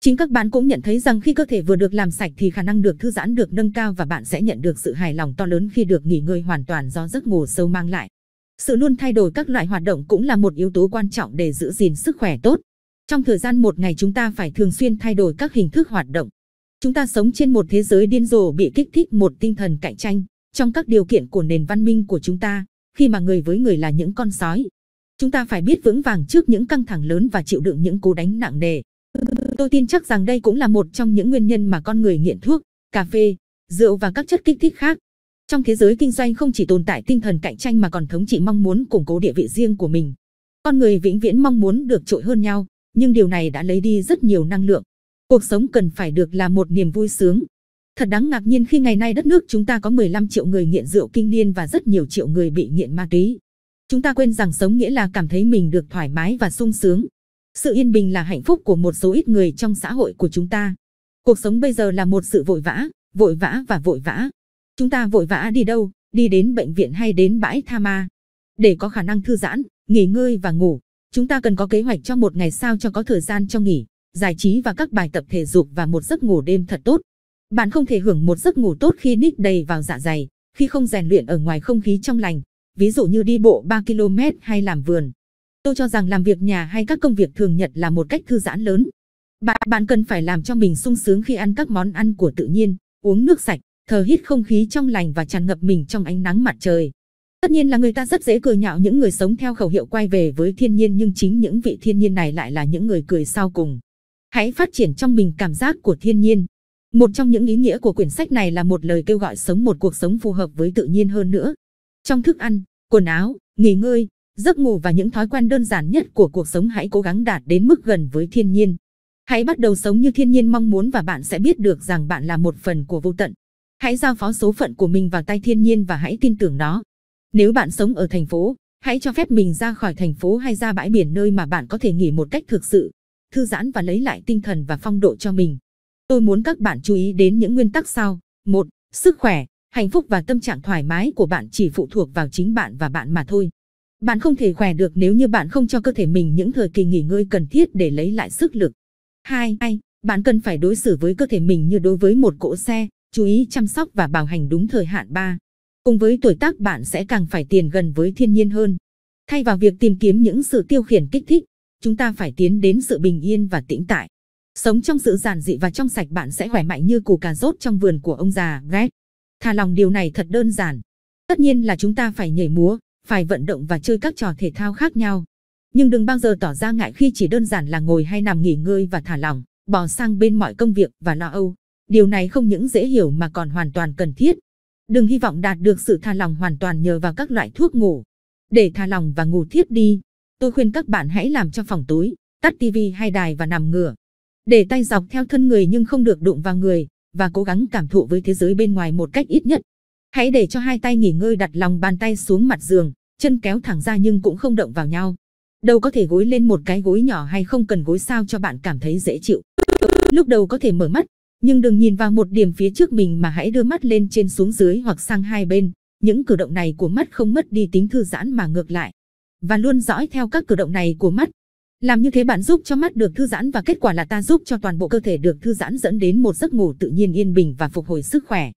Chính các bạn cũng nhận thấy rằng khi cơ thể vừa được làm sạch thì khả năng được thư giãn được nâng cao và bạn sẽ nhận được sự hài lòng to lớn khi được nghỉ ngơi hoàn toàn do giấc ngủ sâu mang lại. Sự luôn thay đổi các loại hoạt động cũng là một yếu tố quan trọng để giữ gìn sức khỏe tốt. Trong thời gian một ngày chúng ta phải thường xuyên thay đổi các hình thức hoạt động. Chúng ta sống trên một thế giới điên rồ bị kích thích một tinh thần cạnh tranh. Trong các điều kiện của nền văn minh của chúng ta, khi mà người với người là những con sói. Chúng ta phải biết vững vàng trước những căng thẳng lớn và chịu đựng những cú đánh nặng nề. Tôi tin chắc rằng đây cũng là một trong những nguyên nhân mà con người nghiện thuốc, cà phê, rượu và các chất kích thích khác. Trong thế giới kinh doanh không chỉ tồn tại tinh thần cạnh tranh mà còn thống trị mong muốn củng cố địa vị riêng của mình. Con người vĩnh viễn mong muốn được trội hơn nhau, nhưng điều này đã lấy đi rất nhiều năng lượng. Cuộc sống cần phải được là một niềm vui sướng, Thật đáng ngạc nhiên khi ngày nay đất nước chúng ta có 15 triệu người nghiện rượu kinh niên và rất nhiều triệu người bị nghiện ma túy. Chúng ta quên rằng sống nghĩa là cảm thấy mình được thoải mái và sung sướng. Sự yên bình là hạnh phúc của một số ít người trong xã hội của chúng ta. Cuộc sống bây giờ là một sự vội vã, vội vã và vội vã. Chúng ta vội vã đi đâu, đi đến bệnh viện hay đến bãi tha ma. Để có khả năng thư giãn, nghỉ ngơi và ngủ, chúng ta cần có kế hoạch cho một ngày sao cho có thời gian cho nghỉ, giải trí và các bài tập thể dục và một giấc ngủ đêm thật tốt. Bạn không thể hưởng một giấc ngủ tốt khi nít đầy vào dạ dày, khi không rèn luyện ở ngoài không khí trong lành, ví dụ như đi bộ 3 km hay làm vườn. Tôi cho rằng làm việc nhà hay các công việc thường nhật là một cách thư giãn lớn. Bạn, bạn cần phải làm cho mình sung sướng khi ăn các món ăn của tự nhiên, uống nước sạch, thở hít không khí trong lành và tràn ngập mình trong ánh nắng mặt trời. Tất nhiên là người ta rất dễ cười nhạo những người sống theo khẩu hiệu quay về với thiên nhiên nhưng chính những vị thiên nhiên này lại là những người cười sau cùng. Hãy phát triển trong mình cảm giác của thiên nhiên, một trong những ý nghĩa của quyển sách này là một lời kêu gọi sống một cuộc sống phù hợp với tự nhiên hơn nữa. Trong thức ăn, quần áo, nghỉ ngơi, giấc ngủ và những thói quen đơn giản nhất của cuộc sống hãy cố gắng đạt đến mức gần với thiên nhiên. Hãy bắt đầu sống như thiên nhiên mong muốn và bạn sẽ biết được rằng bạn là một phần của vô tận. Hãy giao phó số phận của mình vào tay thiên nhiên và hãy tin tưởng nó. Nếu bạn sống ở thành phố, hãy cho phép mình ra khỏi thành phố hay ra bãi biển nơi mà bạn có thể nghỉ một cách thực sự, thư giãn và lấy lại tinh thần và phong độ cho mình. Tôi muốn các bạn chú ý đến những nguyên tắc sau. một, Sức khỏe, hạnh phúc và tâm trạng thoải mái của bạn chỉ phụ thuộc vào chính bạn và bạn mà thôi. Bạn không thể khỏe được nếu như bạn không cho cơ thể mình những thời kỳ nghỉ ngơi cần thiết để lấy lại sức lực. 2. Bạn cần phải đối xử với cơ thể mình như đối với một cỗ xe, chú ý chăm sóc và bảo hành đúng thời hạn 3. Cùng với tuổi tác bạn sẽ càng phải tiền gần với thiên nhiên hơn. Thay vào việc tìm kiếm những sự tiêu khiển kích thích, chúng ta phải tiến đến sự bình yên và tĩnh tại. Sống trong sự giản dị và trong sạch bạn sẽ khỏe mạnh như củ cà rốt trong vườn của ông già Brett. Thả lòng điều này thật đơn giản. Tất nhiên là chúng ta phải nhảy múa, phải vận động và chơi các trò thể thao khác nhau. Nhưng đừng bao giờ tỏ ra ngại khi chỉ đơn giản là ngồi hay nằm nghỉ ngơi và thả lòng, bỏ sang bên mọi công việc và lo âu. Điều này không những dễ hiểu mà còn hoàn toàn cần thiết. Đừng hy vọng đạt được sự thả lòng hoàn toàn nhờ vào các loại thuốc ngủ. Để thả lòng và ngủ thiếp đi, tôi khuyên các bạn hãy làm cho phòng tối, tắt tivi hay đài và nằm ngửa để tay dọc theo thân người nhưng không được đụng vào người và cố gắng cảm thụ với thế giới bên ngoài một cách ít nhất. Hãy để cho hai tay nghỉ ngơi đặt lòng bàn tay xuống mặt giường, chân kéo thẳng ra nhưng cũng không động vào nhau. Đầu có thể gối lên một cái gối nhỏ hay không cần gối sao cho bạn cảm thấy dễ chịu. Lúc đầu có thể mở mắt, nhưng đừng nhìn vào một điểm phía trước mình mà hãy đưa mắt lên trên xuống dưới hoặc sang hai bên. Những cử động này của mắt không mất đi tính thư giãn mà ngược lại. Và luôn dõi theo các cử động này của mắt, làm như thế bạn giúp cho mắt được thư giãn và kết quả là ta giúp cho toàn bộ cơ thể được thư giãn dẫn đến một giấc ngủ tự nhiên yên bình và phục hồi sức khỏe.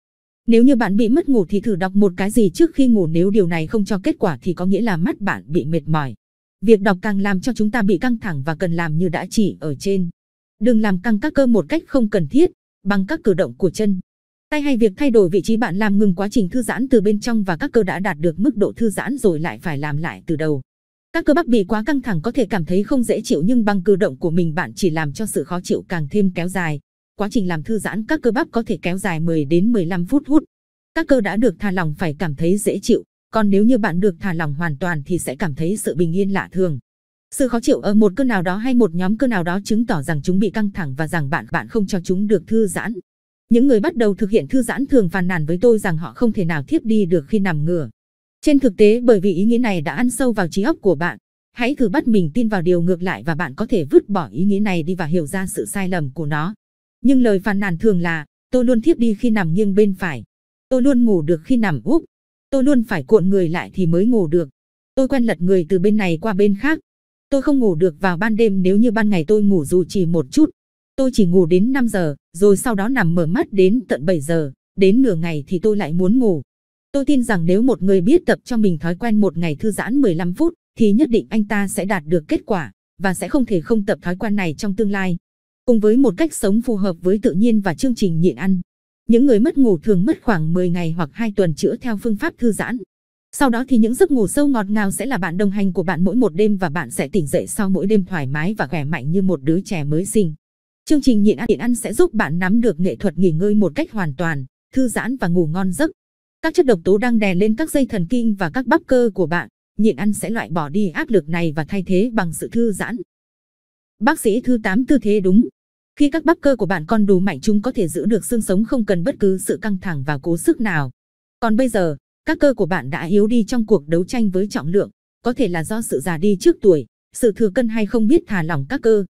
Nếu như bạn bị mất ngủ thì thử đọc một cái gì trước khi ngủ nếu điều này không cho kết quả thì có nghĩa là mắt bạn bị mệt mỏi. Việc đọc càng làm cho chúng ta bị căng thẳng và cần làm như đã chỉ ở trên. Đừng làm căng các cơ một cách không cần thiết, bằng các cử động của chân. Tay hay việc thay đổi vị trí bạn làm ngừng quá trình thư giãn từ bên trong và các cơ đã đạt được mức độ thư giãn rồi lại phải làm lại từ đầu. Các cơ bắp bị quá căng thẳng có thể cảm thấy không dễ chịu nhưng bằng cử động của mình bạn chỉ làm cho sự khó chịu càng thêm kéo dài. Quá trình làm thư giãn các cơ bắp có thể kéo dài 10 đến 15 phút hút. Các cơ đã được thả lỏng phải cảm thấy dễ chịu, còn nếu như bạn được thả lỏng hoàn toàn thì sẽ cảm thấy sự bình yên lạ thường. Sự khó chịu ở một cơ nào đó hay một nhóm cơ nào đó chứng tỏ rằng chúng bị căng thẳng và rằng bạn bạn không cho chúng được thư giãn. Những người bắt đầu thực hiện thư giãn thường phàn nàn với tôi rằng họ không thể nào thiếp đi được khi nằm ngửa. Trên thực tế bởi vì ý nghĩa này đã ăn sâu vào trí óc của bạn, hãy thử bắt mình tin vào điều ngược lại và bạn có thể vứt bỏ ý nghĩa này đi và hiểu ra sự sai lầm của nó. Nhưng lời phàn nàn thường là, tôi luôn thiếp đi khi nằm nghiêng bên phải. Tôi luôn ngủ được khi nằm úp. Tôi luôn phải cuộn người lại thì mới ngủ được. Tôi quen lật người từ bên này qua bên khác. Tôi không ngủ được vào ban đêm nếu như ban ngày tôi ngủ dù chỉ một chút. Tôi chỉ ngủ đến 5 giờ, rồi sau đó nằm mở mắt đến tận 7 giờ, đến nửa ngày thì tôi lại muốn ngủ. Tôi tin rằng nếu một người biết tập cho mình thói quen một ngày thư giãn 15 phút, thì nhất định anh ta sẽ đạt được kết quả và sẽ không thể không tập thói quen này trong tương lai. Cùng với một cách sống phù hợp với tự nhiên và chương trình nhịn ăn, những người mất ngủ thường mất khoảng 10 ngày hoặc 2 tuần chữa theo phương pháp thư giãn. Sau đó thì những giấc ngủ sâu ngọt ngào sẽ là bạn đồng hành của bạn mỗi một đêm và bạn sẽ tỉnh dậy sau mỗi đêm thoải mái và khỏe mạnh như một đứa trẻ mới sinh. Chương trình nhịn ăn nhịn ăn sẽ giúp bạn nắm được nghệ thuật nghỉ ngơi một cách hoàn toàn, thư giãn và ngủ ngon giấc. Các chất độc tố đang đè lên các dây thần kinh và các bắp cơ của bạn, nhịn ăn sẽ loại bỏ đi áp lực này và thay thế bằng sự thư giãn. Bác sĩ thứ 8 tư thế đúng. Khi các bắp cơ của bạn còn đủ mạnh chúng có thể giữ được xương sống không cần bất cứ sự căng thẳng và cố sức nào. Còn bây giờ, các cơ của bạn đã yếu đi trong cuộc đấu tranh với trọng lượng, có thể là do sự già đi trước tuổi, sự thừa cân hay không biết thả lỏng các cơ.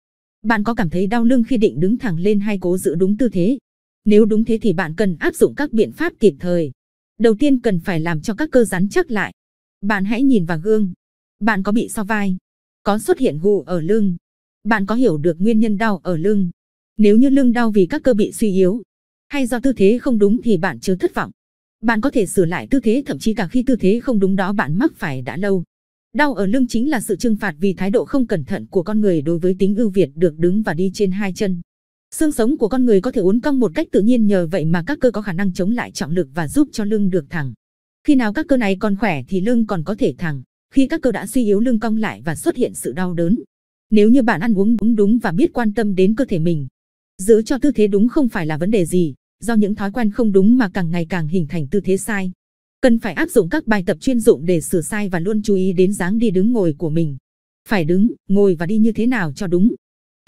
Bạn có cảm thấy đau lưng khi định đứng thẳng lên hay cố giữ đúng tư thế? Nếu đúng thế thì bạn cần áp dụng các biện pháp kịp thời. Đầu tiên cần phải làm cho các cơ rắn chắc lại. Bạn hãy nhìn vào gương. Bạn có bị so vai? Có xuất hiện gù ở lưng? Bạn có hiểu được nguyên nhân đau ở lưng? Nếu như lưng đau vì các cơ bị suy yếu, hay do tư thế không đúng thì bạn chưa thất vọng. Bạn có thể sửa lại tư thế thậm chí cả khi tư thế không đúng đó bạn mắc phải đã lâu. Đau ở lưng chính là sự trừng phạt vì thái độ không cẩn thận của con người đối với tính ưu việt được đứng và đi trên hai chân. Xương sống của con người có thể uốn cong một cách tự nhiên nhờ vậy mà các cơ có khả năng chống lại trọng lực và giúp cho lưng được thẳng. Khi nào các cơ này còn khỏe thì lưng còn có thể thẳng, khi các cơ đã suy yếu lưng cong lại và xuất hiện sự đau đớn. Nếu như bạn ăn uống đúng đúng và biết quan tâm đến cơ thể mình, giữ cho tư thế đúng không phải là vấn đề gì, do những thói quen không đúng mà càng ngày càng hình thành tư thế sai. Cần phải áp dụng các bài tập chuyên dụng để sửa sai và luôn chú ý đến dáng đi đứng ngồi của mình. Phải đứng, ngồi và đi như thế nào cho đúng.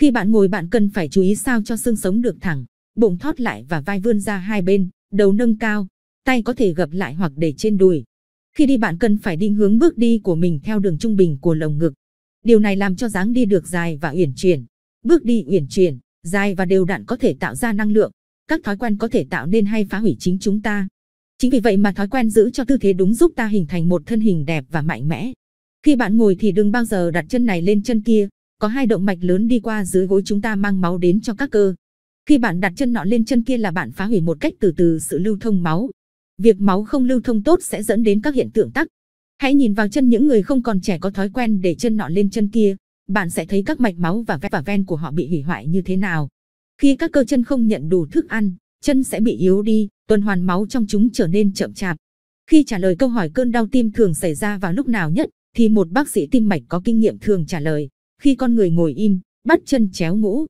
Khi bạn ngồi bạn cần phải chú ý sao cho xương sống được thẳng, bụng thoát lại và vai vươn ra hai bên, đầu nâng cao, tay có thể gập lại hoặc để trên đùi. Khi đi bạn cần phải định hướng bước đi của mình theo đường trung bình của lồng ngực. Điều này làm cho dáng đi được dài và uyển chuyển. Bước đi uyển chuyển, dài và đều đặn có thể tạo ra năng lượng. Các thói quen có thể tạo nên hay phá hủy chính chúng ta. Chính vì vậy mà thói quen giữ cho tư thế đúng giúp ta hình thành một thân hình đẹp và mạnh mẽ. Khi bạn ngồi thì đừng bao giờ đặt chân này lên chân kia, có hai động mạch lớn đi qua dưới gối chúng ta mang máu đến cho các cơ. Khi bạn đặt chân nọ lên chân kia là bạn phá hủy một cách từ từ sự lưu thông máu. Việc máu không lưu thông tốt sẽ dẫn đến các hiện tượng tắc. Hãy nhìn vào chân những người không còn trẻ có thói quen để chân nọ lên chân kia, bạn sẽ thấy các mạch máu và vét và ven của họ bị hủy hoại như thế nào. Khi các cơ chân không nhận đủ thức ăn, chân sẽ bị yếu đi, tuần hoàn máu trong chúng trở nên chậm chạp. Khi trả lời câu hỏi cơn đau tim thường xảy ra vào lúc nào nhất, thì một bác sĩ tim mạch có kinh nghiệm thường trả lời khi con người ngồi im, bắt chân chéo ngũ.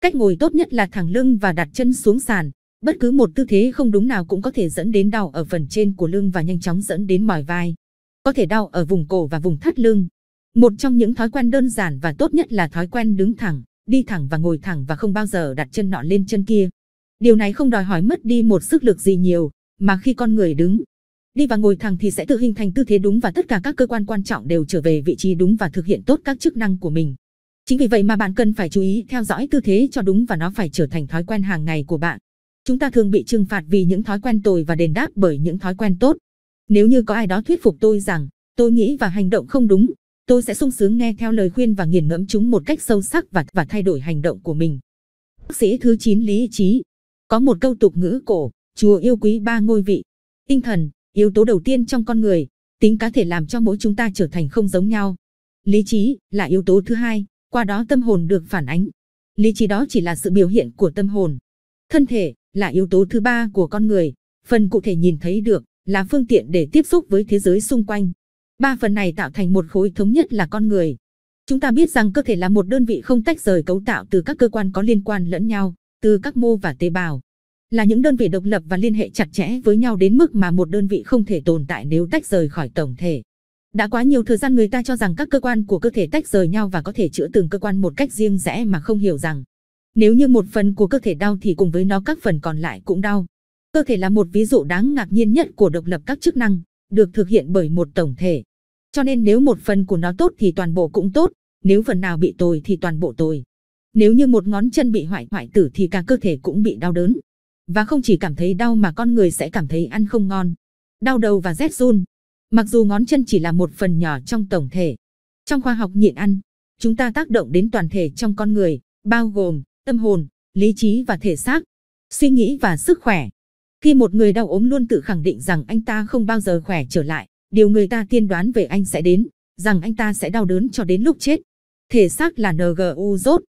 Cách ngồi tốt nhất là thẳng lưng và đặt chân xuống sàn. Bất cứ một tư thế không đúng nào cũng có thể dẫn đến đau ở phần trên của lưng và nhanh chóng dẫn đến mỏi vai. Có thể đau ở vùng cổ và vùng thắt lưng. Một trong những thói quen đơn giản và tốt nhất là thói quen đứng thẳng, đi thẳng và ngồi thẳng và không bao giờ đặt chân nọ lên chân kia. Điều này không đòi hỏi mất đi một sức lực gì nhiều, mà khi con người đứng, đi và ngồi thẳng thì sẽ tự hình thành tư thế đúng và tất cả các cơ quan quan trọng đều trở về vị trí đúng và thực hiện tốt các chức năng của mình. Chính vì vậy mà bạn cần phải chú ý theo dõi tư thế cho đúng và nó phải trở thành thói quen hàng ngày của bạn. Chúng ta thường bị trừng phạt vì những thói quen tồi và đền đáp bởi những thói quen tốt. Nếu như có ai đó thuyết phục tôi rằng tôi nghĩ và hành động không đúng, tôi sẽ sung sướng nghe theo lời khuyên và nghiền ngẫm chúng một cách sâu sắc và và thay đổi hành động của mình. Bác sĩ thứ 9 lý trí. Có một câu tục ngữ cổ, chùa yêu quý ba ngôi vị, tinh thần, Yếu tố đầu tiên trong con người, tính cá thể làm cho mỗi chúng ta trở thành không giống nhau. Lý trí là yếu tố thứ hai, qua đó tâm hồn được phản ánh. Lý trí đó chỉ là sự biểu hiện của tâm hồn. Thân thể là yếu tố thứ ba của con người, phần cụ thể nhìn thấy được là phương tiện để tiếp xúc với thế giới xung quanh. Ba phần này tạo thành một khối thống nhất là con người. Chúng ta biết rằng cơ thể là một đơn vị không tách rời cấu tạo từ các cơ quan có liên quan lẫn nhau, từ các mô và tế bào là những đơn vị độc lập và liên hệ chặt chẽ với nhau đến mức mà một đơn vị không thể tồn tại nếu tách rời khỏi tổng thể. Đã quá nhiều thời gian người ta cho rằng các cơ quan của cơ thể tách rời nhau và có thể chữa từng cơ quan một cách riêng rẽ mà không hiểu rằng nếu như một phần của cơ thể đau thì cùng với nó các phần còn lại cũng đau. Cơ thể là một ví dụ đáng ngạc nhiên nhất của độc lập các chức năng, được thực hiện bởi một tổng thể. Cho nên nếu một phần của nó tốt thì toàn bộ cũng tốt, nếu phần nào bị tồi thì toàn bộ tồi. Nếu như một ngón chân bị hoại hoại tử thì cả cơ thể cũng bị đau đớn. Và không chỉ cảm thấy đau mà con người sẽ cảm thấy ăn không ngon, đau đầu và rét run. Mặc dù ngón chân chỉ là một phần nhỏ trong tổng thể. Trong khoa học nhịn ăn, chúng ta tác động đến toàn thể trong con người, bao gồm tâm hồn, lý trí và thể xác, suy nghĩ và sức khỏe. Khi một người đau ốm luôn tự khẳng định rằng anh ta không bao giờ khỏe trở lại, điều người ta tiên đoán về anh sẽ đến, rằng anh ta sẽ đau đớn cho đến lúc chết. Thể xác là NGU rốt.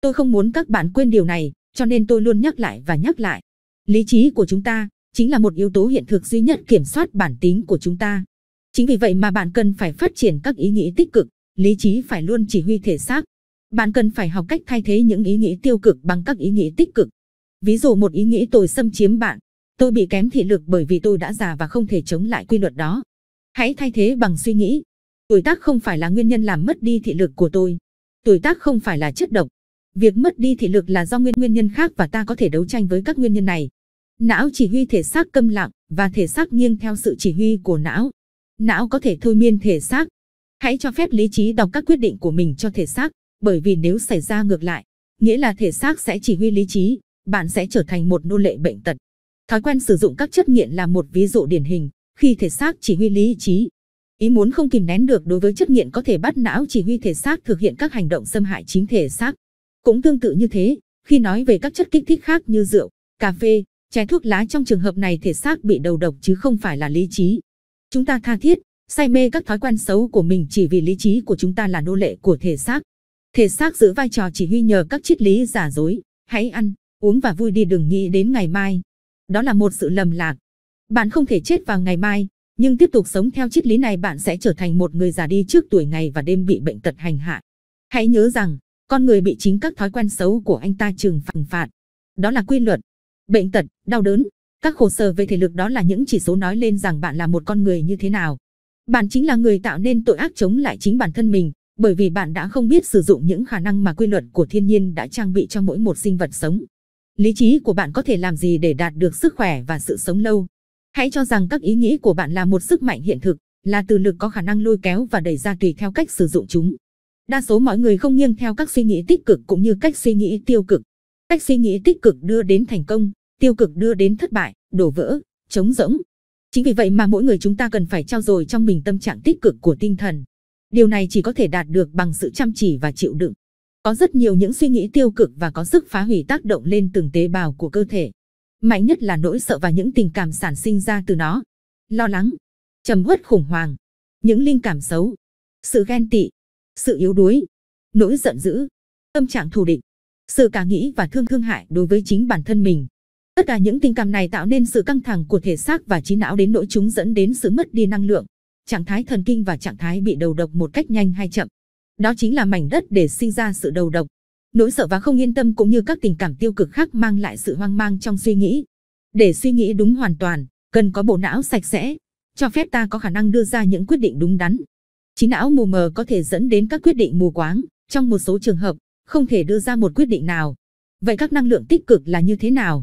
Tôi không muốn các bạn quên điều này, cho nên tôi luôn nhắc lại và nhắc lại. Lý trí của chúng ta chính là một yếu tố hiện thực duy nhất kiểm soát bản tính của chúng ta. Chính vì vậy mà bạn cần phải phát triển các ý nghĩ tích cực, lý trí phải luôn chỉ huy thể xác. Bạn cần phải học cách thay thế những ý nghĩ tiêu cực bằng các ý nghĩ tích cực. Ví dụ một ý nghĩ tôi xâm chiếm bạn, tôi bị kém thị lực bởi vì tôi đã già và không thể chống lại quy luật đó. Hãy thay thế bằng suy nghĩ. Tuổi tác không phải là nguyên nhân làm mất đi thị lực của tôi. Tuổi tác không phải là chất độc. Việc mất đi thị lực là do nguyên nguyên nhân khác và ta có thể đấu tranh với các nguyên nhân này. Não chỉ huy thể xác câm lặng và thể xác nghiêng theo sự chỉ huy của não. Não có thể thôi miên thể xác. Hãy cho phép lý trí đọc các quyết định của mình cho thể xác, bởi vì nếu xảy ra ngược lại, nghĩa là thể xác sẽ chỉ huy lý trí, bạn sẽ trở thành một nô lệ bệnh tật. Thói quen sử dụng các chất nghiện là một ví dụ điển hình, khi thể xác chỉ huy lý trí. Ý muốn không kìm nén được đối với chất nghiện có thể bắt não chỉ huy thể xác thực hiện các hành động xâm hại chính thể xác. Cũng tương tự như thế, khi nói về các chất kích thích khác như rượu, cà phê, Trái thuốc lá trong trường hợp này thể xác bị đầu độc chứ không phải là lý trí. Chúng ta tha thiết, say mê các thói quen xấu của mình chỉ vì lý trí của chúng ta là nô lệ của thể xác. Thể xác giữ vai trò chỉ huy nhờ các triết lý giả dối, hãy ăn, uống và vui đi đừng nghĩ đến ngày mai. Đó là một sự lầm lạc. Bạn không thể chết vào ngày mai, nhưng tiếp tục sống theo triết lý này bạn sẽ trở thành một người già đi trước tuổi ngày và đêm bị bệnh tật hành hạ. Hãy nhớ rằng, con người bị chính các thói quen xấu của anh ta trừng phạt. Đó là quy luật bệnh tật, đau đớn. Các khổ sở về thể lực đó là những chỉ số nói lên rằng bạn là một con người như thế nào. Bạn chính là người tạo nên tội ác chống lại chính bản thân mình, bởi vì bạn đã không biết sử dụng những khả năng mà quy luật của thiên nhiên đã trang bị cho mỗi một sinh vật sống. Lý trí của bạn có thể làm gì để đạt được sức khỏe và sự sống lâu? Hãy cho rằng các ý nghĩ của bạn là một sức mạnh hiện thực, là từ lực có khả năng lôi kéo và đẩy ra tùy theo cách sử dụng chúng. Đa số mọi người không nghiêng theo các suy nghĩ tích cực cũng như cách suy nghĩ tiêu cực. Cách suy nghĩ tích cực đưa đến thành công, tiêu cực đưa đến thất bại, đổ vỡ, chống rỗng. Chính vì vậy mà mỗi người chúng ta cần phải trao dồi trong mình tâm trạng tích cực của tinh thần. Điều này chỉ có thể đạt được bằng sự chăm chỉ và chịu đựng. Có rất nhiều những suy nghĩ tiêu cực và có sức phá hủy tác động lên từng tế bào của cơ thể. Mạnh nhất là nỗi sợ và những tình cảm sản sinh ra từ nó. Lo lắng, trầm uất khủng hoảng, những linh cảm xấu, sự ghen tị, sự yếu đuối, nỗi giận dữ, tâm trạng thù địch, sự cả nghĩ và thương thương hại đối với chính bản thân mình. Tất cả những tình cảm này tạo nên sự căng thẳng của thể xác và trí não đến nỗi chúng dẫn đến sự mất đi năng lượng, trạng thái thần kinh và trạng thái bị đầu độc một cách nhanh hay chậm. Đó chính là mảnh đất để sinh ra sự đầu độc. Nỗi sợ và không yên tâm cũng như các tình cảm tiêu cực khác mang lại sự hoang mang trong suy nghĩ. Để suy nghĩ đúng hoàn toàn, cần có bộ não sạch sẽ, cho phép ta có khả năng đưa ra những quyết định đúng đắn. Trí não mù mờ có thể dẫn đến các quyết định mù quáng, trong một số trường hợp, không thể đưa ra một quyết định nào. Vậy các năng lượng tích cực là như thế nào?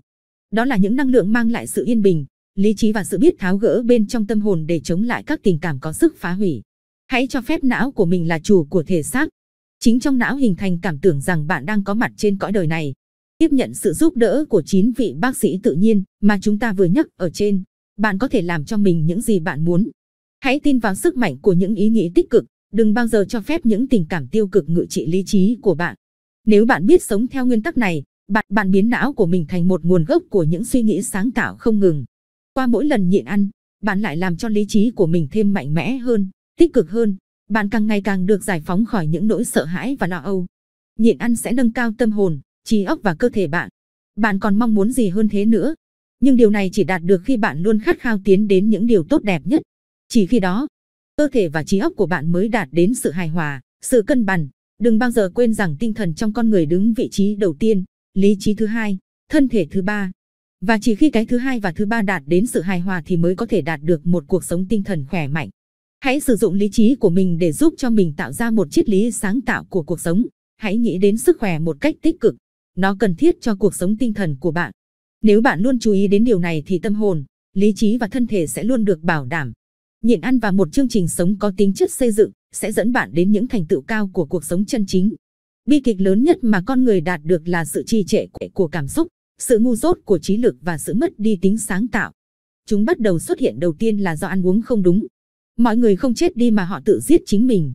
Đó là những năng lượng mang lại sự yên bình, lý trí và sự biết tháo gỡ bên trong tâm hồn để chống lại các tình cảm có sức phá hủy. Hãy cho phép não của mình là chủ của thể xác. Chính trong não hình thành cảm tưởng rằng bạn đang có mặt trên cõi đời này. Tiếp nhận sự giúp đỡ của chín vị bác sĩ tự nhiên mà chúng ta vừa nhắc ở trên, bạn có thể làm cho mình những gì bạn muốn. Hãy tin vào sức mạnh của những ý nghĩ tích cực, đừng bao giờ cho phép những tình cảm tiêu cực ngự trị lý trí của bạn. Nếu bạn biết sống theo nguyên tắc này, bạn bạn biến não của mình thành một nguồn gốc của những suy nghĩ sáng tạo không ngừng. Qua mỗi lần nhịn ăn, bạn lại làm cho lý trí của mình thêm mạnh mẽ hơn, tích cực hơn. Bạn càng ngày càng được giải phóng khỏi những nỗi sợ hãi và lo âu. Nhịn ăn sẽ nâng cao tâm hồn, trí óc và cơ thể bạn. Bạn còn mong muốn gì hơn thế nữa? Nhưng điều này chỉ đạt được khi bạn luôn khát khao tiến đến những điều tốt đẹp nhất. Chỉ khi đó, cơ thể và trí óc của bạn mới đạt đến sự hài hòa, sự cân bằng. Đừng bao giờ quên rằng tinh thần trong con người đứng vị trí đầu tiên lý trí thứ hai, thân thể thứ ba. Và chỉ khi cái thứ hai và thứ ba đạt đến sự hài hòa thì mới có thể đạt được một cuộc sống tinh thần khỏe mạnh. Hãy sử dụng lý trí của mình để giúp cho mình tạo ra một triết lý sáng tạo của cuộc sống. Hãy nghĩ đến sức khỏe một cách tích cực. Nó cần thiết cho cuộc sống tinh thần của bạn. Nếu bạn luôn chú ý đến điều này thì tâm hồn, lý trí và thân thể sẽ luôn được bảo đảm. Nhịn ăn và một chương trình sống có tính chất xây dựng sẽ dẫn bạn đến những thành tựu cao của cuộc sống chân chính. Bi kịch lớn nhất mà con người đạt được là sự trì trệ của cảm xúc, sự ngu dốt của trí lực và sự mất đi tính sáng tạo. Chúng bắt đầu xuất hiện đầu tiên là do ăn uống không đúng. Mọi người không chết đi mà họ tự giết chính mình.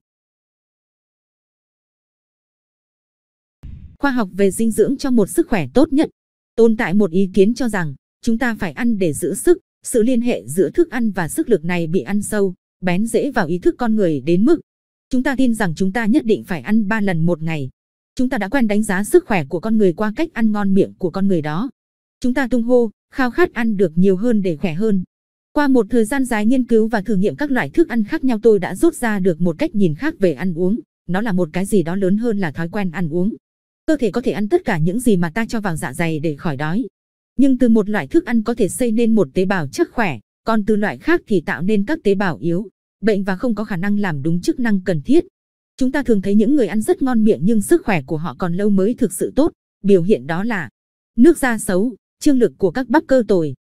Khoa học về dinh dưỡng cho một sức khỏe tốt nhất. Tồn tại một ý kiến cho rằng, chúng ta phải ăn để giữ sức, sự liên hệ giữa thức ăn và sức lực này bị ăn sâu, bén dễ vào ý thức con người đến mức chúng ta tin rằng chúng ta nhất định phải ăn 3 lần một ngày, Chúng ta đã quen đánh giá sức khỏe của con người qua cách ăn ngon miệng của con người đó. Chúng ta tung hô, khao khát ăn được nhiều hơn để khỏe hơn. Qua một thời gian dài nghiên cứu và thử nghiệm các loại thức ăn khác nhau tôi đã rút ra được một cách nhìn khác về ăn uống. Nó là một cái gì đó lớn hơn là thói quen ăn uống. Cơ thể có thể ăn tất cả những gì mà ta cho vào dạ dày để khỏi đói. Nhưng từ một loại thức ăn có thể xây nên một tế bào chắc khỏe, còn từ loại khác thì tạo nên các tế bào yếu, bệnh và không có khả năng làm đúng chức năng cần thiết. Chúng ta thường thấy những người ăn rất ngon miệng nhưng sức khỏe của họ còn lâu mới thực sự tốt, biểu hiện đó là nước da xấu, trương lực của các bắp cơ tồi.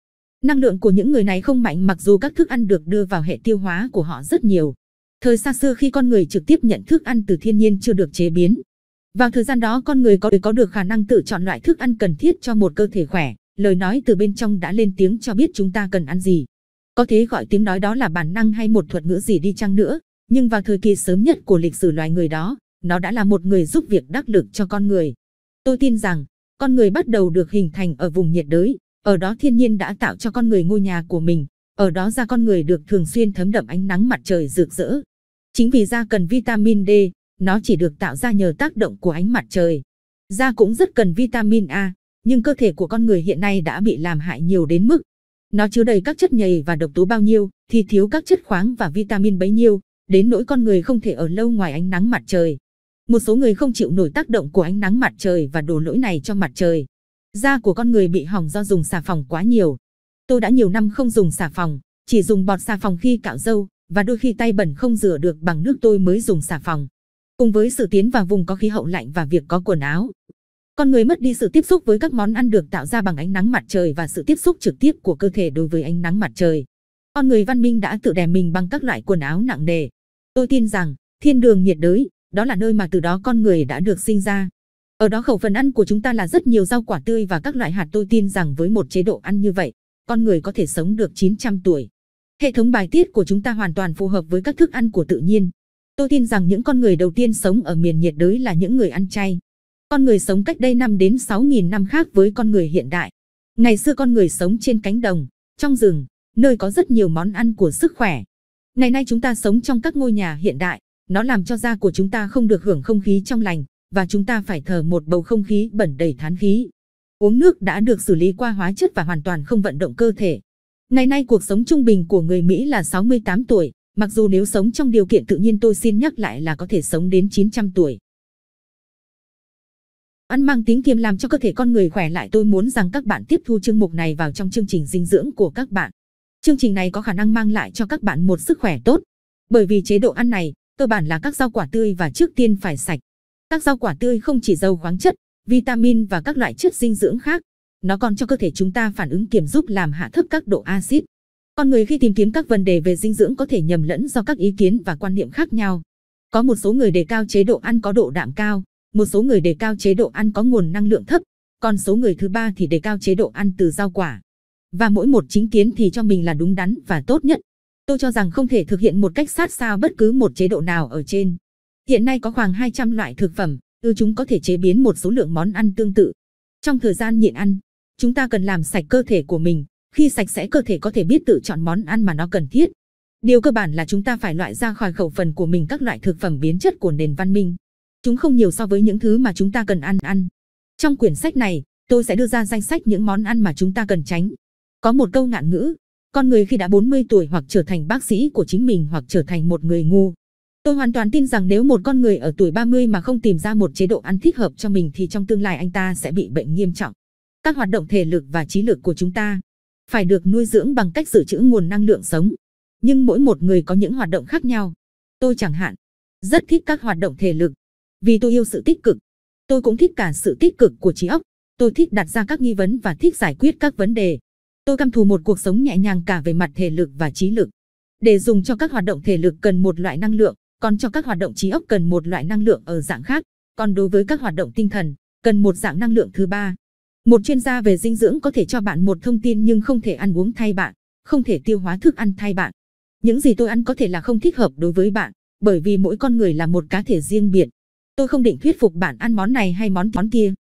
Năng lượng của những người này không mạnh mặc dù các thức ăn được đưa vào hệ tiêu hóa của họ rất nhiều. Thời xa xưa khi con người trực tiếp nhận thức ăn từ thiên nhiên chưa được chế biến. Vào thời gian đó con người có có được khả năng tự chọn loại thức ăn cần thiết cho một cơ thể khỏe, lời nói từ bên trong đã lên tiếng cho biết chúng ta cần ăn gì. Có thể gọi tiếng nói đó là bản năng hay một thuật ngữ gì đi chăng nữa, nhưng vào thời kỳ sớm nhất của lịch sử loài người đó, nó đã là một người giúp việc đắc lực cho con người. Tôi tin rằng, con người bắt đầu được hình thành ở vùng nhiệt đới, ở đó thiên nhiên đã tạo cho con người ngôi nhà của mình, ở đó da con người được thường xuyên thấm đậm ánh nắng mặt trời rực rỡ. Chính vì da cần vitamin D, nó chỉ được tạo ra nhờ tác động của ánh mặt trời. Da cũng rất cần vitamin A, nhưng cơ thể của con người hiện nay đã bị làm hại nhiều đến mức nó chứa đầy các chất nhầy và độc tố bao nhiêu thì thiếu các chất khoáng và vitamin bấy nhiêu, đến nỗi con người không thể ở lâu ngoài ánh nắng mặt trời. Một số người không chịu nổi tác động của ánh nắng mặt trời và đổ lỗi này cho mặt trời. Da của con người bị hỏng do dùng xà phòng quá nhiều. Tôi đã nhiều năm không dùng xà phòng, chỉ dùng bọt xà phòng khi cạo râu và đôi khi tay bẩn không rửa được bằng nước tôi mới dùng xà phòng. Cùng với sự tiến vào vùng có khí hậu lạnh và việc có quần áo, con người mất đi sự tiếp xúc với các món ăn được tạo ra bằng ánh nắng mặt trời và sự tiếp xúc trực tiếp của cơ thể đối với ánh nắng mặt trời. Con người văn minh đã tự đè mình bằng các loại quần áo nặng nề, Tôi tin rằng, thiên đường nhiệt đới, đó là nơi mà từ đó con người đã được sinh ra. Ở đó khẩu phần ăn của chúng ta là rất nhiều rau quả tươi và các loại hạt tôi tin rằng với một chế độ ăn như vậy, con người có thể sống được 900 tuổi. Hệ thống bài tiết của chúng ta hoàn toàn phù hợp với các thức ăn của tự nhiên. Tôi tin rằng những con người đầu tiên sống ở miền nhiệt đới là những người ăn chay. Con người sống cách đây 5 đến 6.000 năm khác với con người hiện đại. Ngày xưa con người sống trên cánh đồng, trong rừng, nơi có rất nhiều món ăn của sức khỏe, Ngày nay chúng ta sống trong các ngôi nhà hiện đại, nó làm cho da của chúng ta không được hưởng không khí trong lành, và chúng ta phải thở một bầu không khí bẩn đầy thán khí. Uống nước đã được xử lý qua hóa chất và hoàn toàn không vận động cơ thể. Ngày nay cuộc sống trung bình của người Mỹ là 68 tuổi, mặc dù nếu sống trong điều kiện tự nhiên tôi xin nhắc lại là có thể sống đến 900 tuổi. Ăn mang tiếng kiêm làm cho cơ thể con người khỏe lại tôi muốn rằng các bạn tiếp thu chương mục này vào trong chương trình dinh dưỡng của các bạn. Chương trình này có khả năng mang lại cho các bạn một sức khỏe tốt. Bởi vì chế độ ăn này, cơ bản là các rau quả tươi và trước tiên phải sạch. Các rau quả tươi không chỉ giàu khoáng chất, vitamin và các loại chất dinh dưỡng khác. Nó còn cho cơ thể chúng ta phản ứng kiểm giúp làm hạ thấp các độ axit. Con người khi tìm kiếm các vấn đề về dinh dưỡng có thể nhầm lẫn do các ý kiến và quan niệm khác nhau. Có một số người đề cao chế độ ăn có độ đạm cao, một số người đề cao chế độ ăn có nguồn năng lượng thấp, còn số người thứ ba thì đề cao chế độ ăn từ rau quả và mỗi một chính kiến thì cho mình là đúng đắn và tốt nhất. Tôi cho rằng không thể thực hiện một cách sát sao bất cứ một chế độ nào ở trên. Hiện nay có khoảng 200 loại thực phẩm, ư chúng có thể chế biến một số lượng món ăn tương tự. Trong thời gian nhịn ăn, chúng ta cần làm sạch cơ thể của mình, khi sạch sẽ cơ thể có thể biết tự chọn món ăn mà nó cần thiết. Điều cơ bản là chúng ta phải loại ra khỏi khẩu phần của mình các loại thực phẩm biến chất của nền văn minh. Chúng không nhiều so với những thứ mà chúng ta cần ăn ăn. Trong quyển sách này, tôi sẽ đưa ra danh sách những món ăn mà chúng ta cần tránh. Có một câu ngạn ngữ, con người khi đã 40 tuổi hoặc trở thành bác sĩ của chính mình hoặc trở thành một người ngu. Tôi hoàn toàn tin rằng nếu một con người ở tuổi 30 mà không tìm ra một chế độ ăn thích hợp cho mình thì trong tương lai anh ta sẽ bị bệnh nghiêm trọng. Các hoạt động thể lực và trí lực của chúng ta phải được nuôi dưỡng bằng cách dự trữ nguồn năng lượng sống. Nhưng mỗi một người có những hoạt động khác nhau. Tôi chẳng hạn, rất thích các hoạt động thể lực, vì tôi yêu sự tích cực. Tôi cũng thích cả sự tích cực của trí óc. Tôi thích đặt ra các nghi vấn và thích giải quyết các vấn đề. Tôi căm thù một cuộc sống nhẹ nhàng cả về mặt thể lực và trí lực. Để dùng cho các hoạt động thể lực cần một loại năng lượng, còn cho các hoạt động trí óc cần một loại năng lượng ở dạng khác, còn đối với các hoạt động tinh thần, cần một dạng năng lượng thứ ba. Một chuyên gia về dinh dưỡng có thể cho bạn một thông tin nhưng không thể ăn uống thay bạn, không thể tiêu hóa thức ăn thay bạn. Những gì tôi ăn có thể là không thích hợp đối với bạn, bởi vì mỗi con người là một cá thể riêng biệt. Tôi không định thuyết phục bạn ăn món này hay món món kia.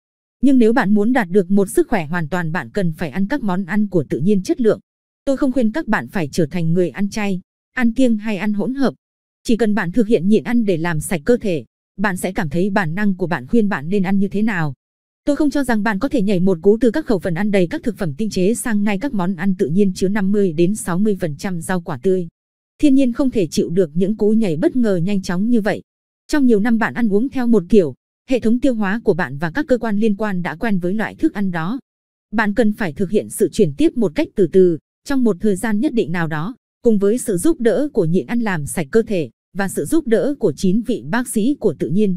Nhưng nếu bạn muốn đạt được một sức khỏe hoàn toàn bạn cần phải ăn các món ăn của tự nhiên chất lượng. Tôi không khuyên các bạn phải trở thành người ăn chay, ăn kiêng hay ăn hỗn hợp. Chỉ cần bạn thực hiện nhịn ăn để làm sạch cơ thể, bạn sẽ cảm thấy bản năng của bạn khuyên bạn nên ăn như thế nào. Tôi không cho rằng bạn có thể nhảy một cú từ các khẩu phần ăn đầy các thực phẩm tinh chế sang ngay các món ăn tự nhiên chứa 50 đến 60% rau quả tươi. Thiên nhiên không thể chịu được những cú nhảy bất ngờ nhanh chóng như vậy. Trong nhiều năm bạn ăn uống theo một kiểu, hệ thống tiêu hóa của bạn và các cơ quan liên quan đã quen với loại thức ăn đó. Bạn cần phải thực hiện sự chuyển tiếp một cách từ từ, trong một thời gian nhất định nào đó, cùng với sự giúp đỡ của nhịn ăn làm sạch cơ thể và sự giúp đỡ của chín vị bác sĩ của tự nhiên,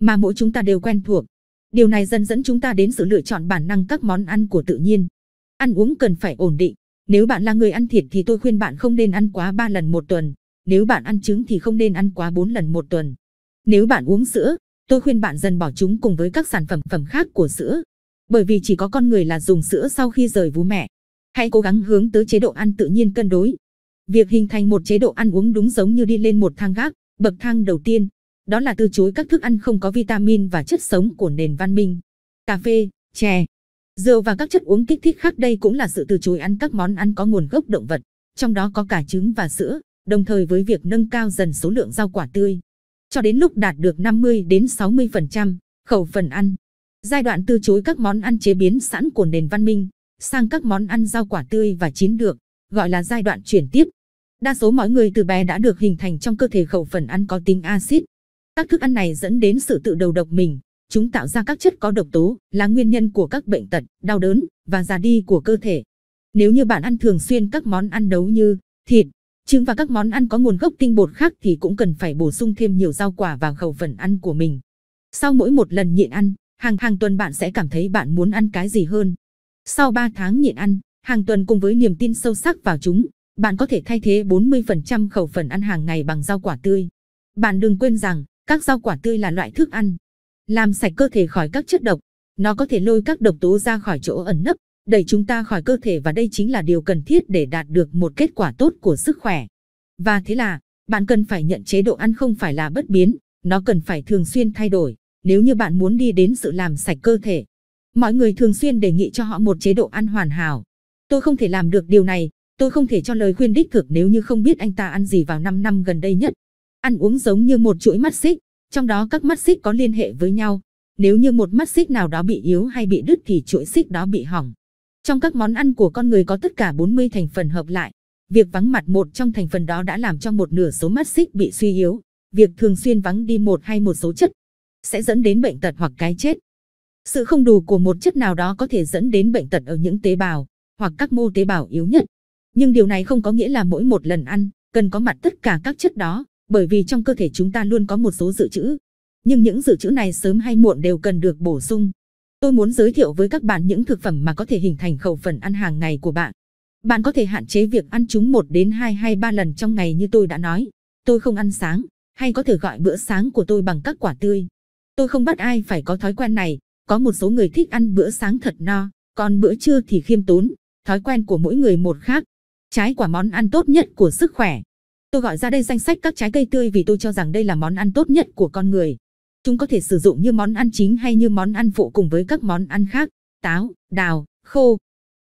mà mỗi chúng ta đều quen thuộc. Điều này dần dẫn chúng ta đến sự lựa chọn bản năng các món ăn của tự nhiên. Ăn uống cần phải ổn định. Nếu bạn là người ăn thịt thì tôi khuyên bạn không nên ăn quá 3 lần một tuần. Nếu bạn ăn trứng thì không nên ăn quá 4 lần một tuần. Nếu bạn uống sữa, Tôi khuyên bạn dần bỏ chúng cùng với các sản phẩm phẩm khác của sữa, bởi vì chỉ có con người là dùng sữa sau khi rời vú mẹ. Hãy cố gắng hướng tới chế độ ăn tự nhiên cân đối. Việc hình thành một chế độ ăn uống đúng giống như đi lên một thang gác, bậc thang đầu tiên, đó là từ chối các thức ăn không có vitamin và chất sống của nền văn minh. Cà phê, chè, rượu và các chất uống kích thích khác đây cũng là sự từ chối ăn các món ăn có nguồn gốc động vật, trong đó có cả trứng và sữa, đồng thời với việc nâng cao dần số lượng rau quả tươi cho đến lúc đạt được 50 đến 60%, khẩu phần ăn. Giai đoạn từ chối các món ăn chế biến sẵn của nền văn minh, sang các món ăn rau quả tươi và chín được, gọi là giai đoạn chuyển tiếp. Đa số mọi người từ bé đã được hình thành trong cơ thể khẩu phần ăn có tính axit. Các thức ăn này dẫn đến sự tự đầu độc mình, chúng tạo ra các chất có độc tố, là nguyên nhân của các bệnh tật, đau đớn và già đi của cơ thể. Nếu như bạn ăn thường xuyên các món ăn nấu như thịt, trứng và các món ăn có nguồn gốc tinh bột khác thì cũng cần phải bổ sung thêm nhiều rau quả vào khẩu phần ăn của mình. Sau mỗi một lần nhịn ăn, hàng hàng tuần bạn sẽ cảm thấy bạn muốn ăn cái gì hơn. Sau 3 tháng nhịn ăn, hàng tuần cùng với niềm tin sâu sắc vào chúng, bạn có thể thay thế 40% khẩu phần ăn hàng ngày bằng rau quả tươi. Bạn đừng quên rằng, các rau quả tươi là loại thức ăn làm sạch cơ thể khỏi các chất độc. Nó có thể lôi các độc tố ra khỏi chỗ ẩn nấp, đẩy chúng ta khỏi cơ thể và đây chính là điều cần thiết để đạt được một kết quả tốt của sức khỏe. Và thế là, bạn cần phải nhận chế độ ăn không phải là bất biến, nó cần phải thường xuyên thay đổi, nếu như bạn muốn đi đến sự làm sạch cơ thể. Mọi người thường xuyên đề nghị cho họ một chế độ ăn hoàn hảo. Tôi không thể làm được điều này, tôi không thể cho lời khuyên đích thực nếu như không biết anh ta ăn gì vào 5 năm gần đây nhất. Ăn uống giống như một chuỗi mắt xích, trong đó các mắt xích có liên hệ với nhau. Nếu như một mắt xích nào đó bị yếu hay bị đứt thì chuỗi xích đó bị hỏng. Trong các món ăn của con người có tất cả 40 thành phần hợp lại. Việc vắng mặt một trong thành phần đó đã làm cho một nửa số mắt xích bị suy yếu. Việc thường xuyên vắng đi một hay một số chất sẽ dẫn đến bệnh tật hoặc cái chết. Sự không đủ của một chất nào đó có thể dẫn đến bệnh tật ở những tế bào hoặc các mô tế bào yếu nhất. Nhưng điều này không có nghĩa là mỗi một lần ăn cần có mặt tất cả các chất đó, bởi vì trong cơ thể chúng ta luôn có một số dự trữ. Nhưng những dự trữ này sớm hay muộn đều cần được bổ sung tôi muốn giới thiệu với các bạn những thực phẩm mà có thể hình thành khẩu phần ăn hàng ngày của bạn. Bạn có thể hạn chế việc ăn chúng 1 đến 2 hay 3 lần trong ngày như tôi đã nói. Tôi không ăn sáng, hay có thể gọi bữa sáng của tôi bằng các quả tươi. Tôi không bắt ai phải có thói quen này, có một số người thích ăn bữa sáng thật no, còn bữa trưa thì khiêm tốn, thói quen của mỗi người một khác. Trái quả món ăn tốt nhất của sức khỏe. Tôi gọi ra đây danh sách các trái cây tươi vì tôi cho rằng đây là món ăn tốt nhất của con người. Chúng có thể sử dụng như món ăn chính hay như món ăn phụ cùng với các món ăn khác, táo, đào, khô,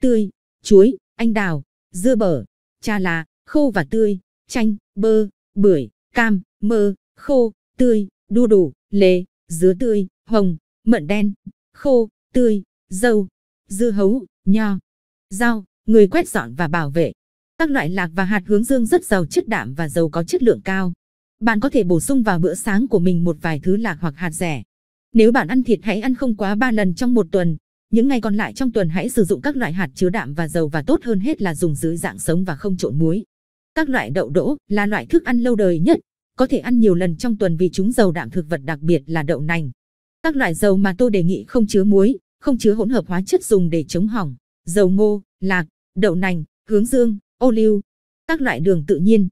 tươi, chuối, anh đào, dưa bở, cha lá, khô và tươi, chanh, bơ, bưởi, cam, mơ, khô, tươi, đu đủ, lê, dứa tươi, hồng, mận đen, khô, tươi, dâu, dưa hấu, nho, rau, người quét dọn và bảo vệ. Các loại lạc và hạt hướng dương rất giàu chất đạm và giàu có chất lượng cao. Bạn có thể bổ sung vào bữa sáng của mình một vài thứ lạc hoặc hạt rẻ. Nếu bạn ăn thịt hãy ăn không quá 3 lần trong một tuần. Những ngày còn lại trong tuần hãy sử dụng các loại hạt chứa đạm và dầu và tốt hơn hết là dùng dưới dạng sống và không trộn muối. Các loại đậu đỗ là loại thức ăn lâu đời nhất, có thể ăn nhiều lần trong tuần vì chúng giàu đạm thực vật đặc biệt là đậu nành. Các loại dầu mà tôi đề nghị không chứa muối, không chứa hỗn hợp hóa chất dùng để chống hỏng, dầu ngô, lạc, đậu nành, hướng dương, ô liu. Các loại đường tự nhiên,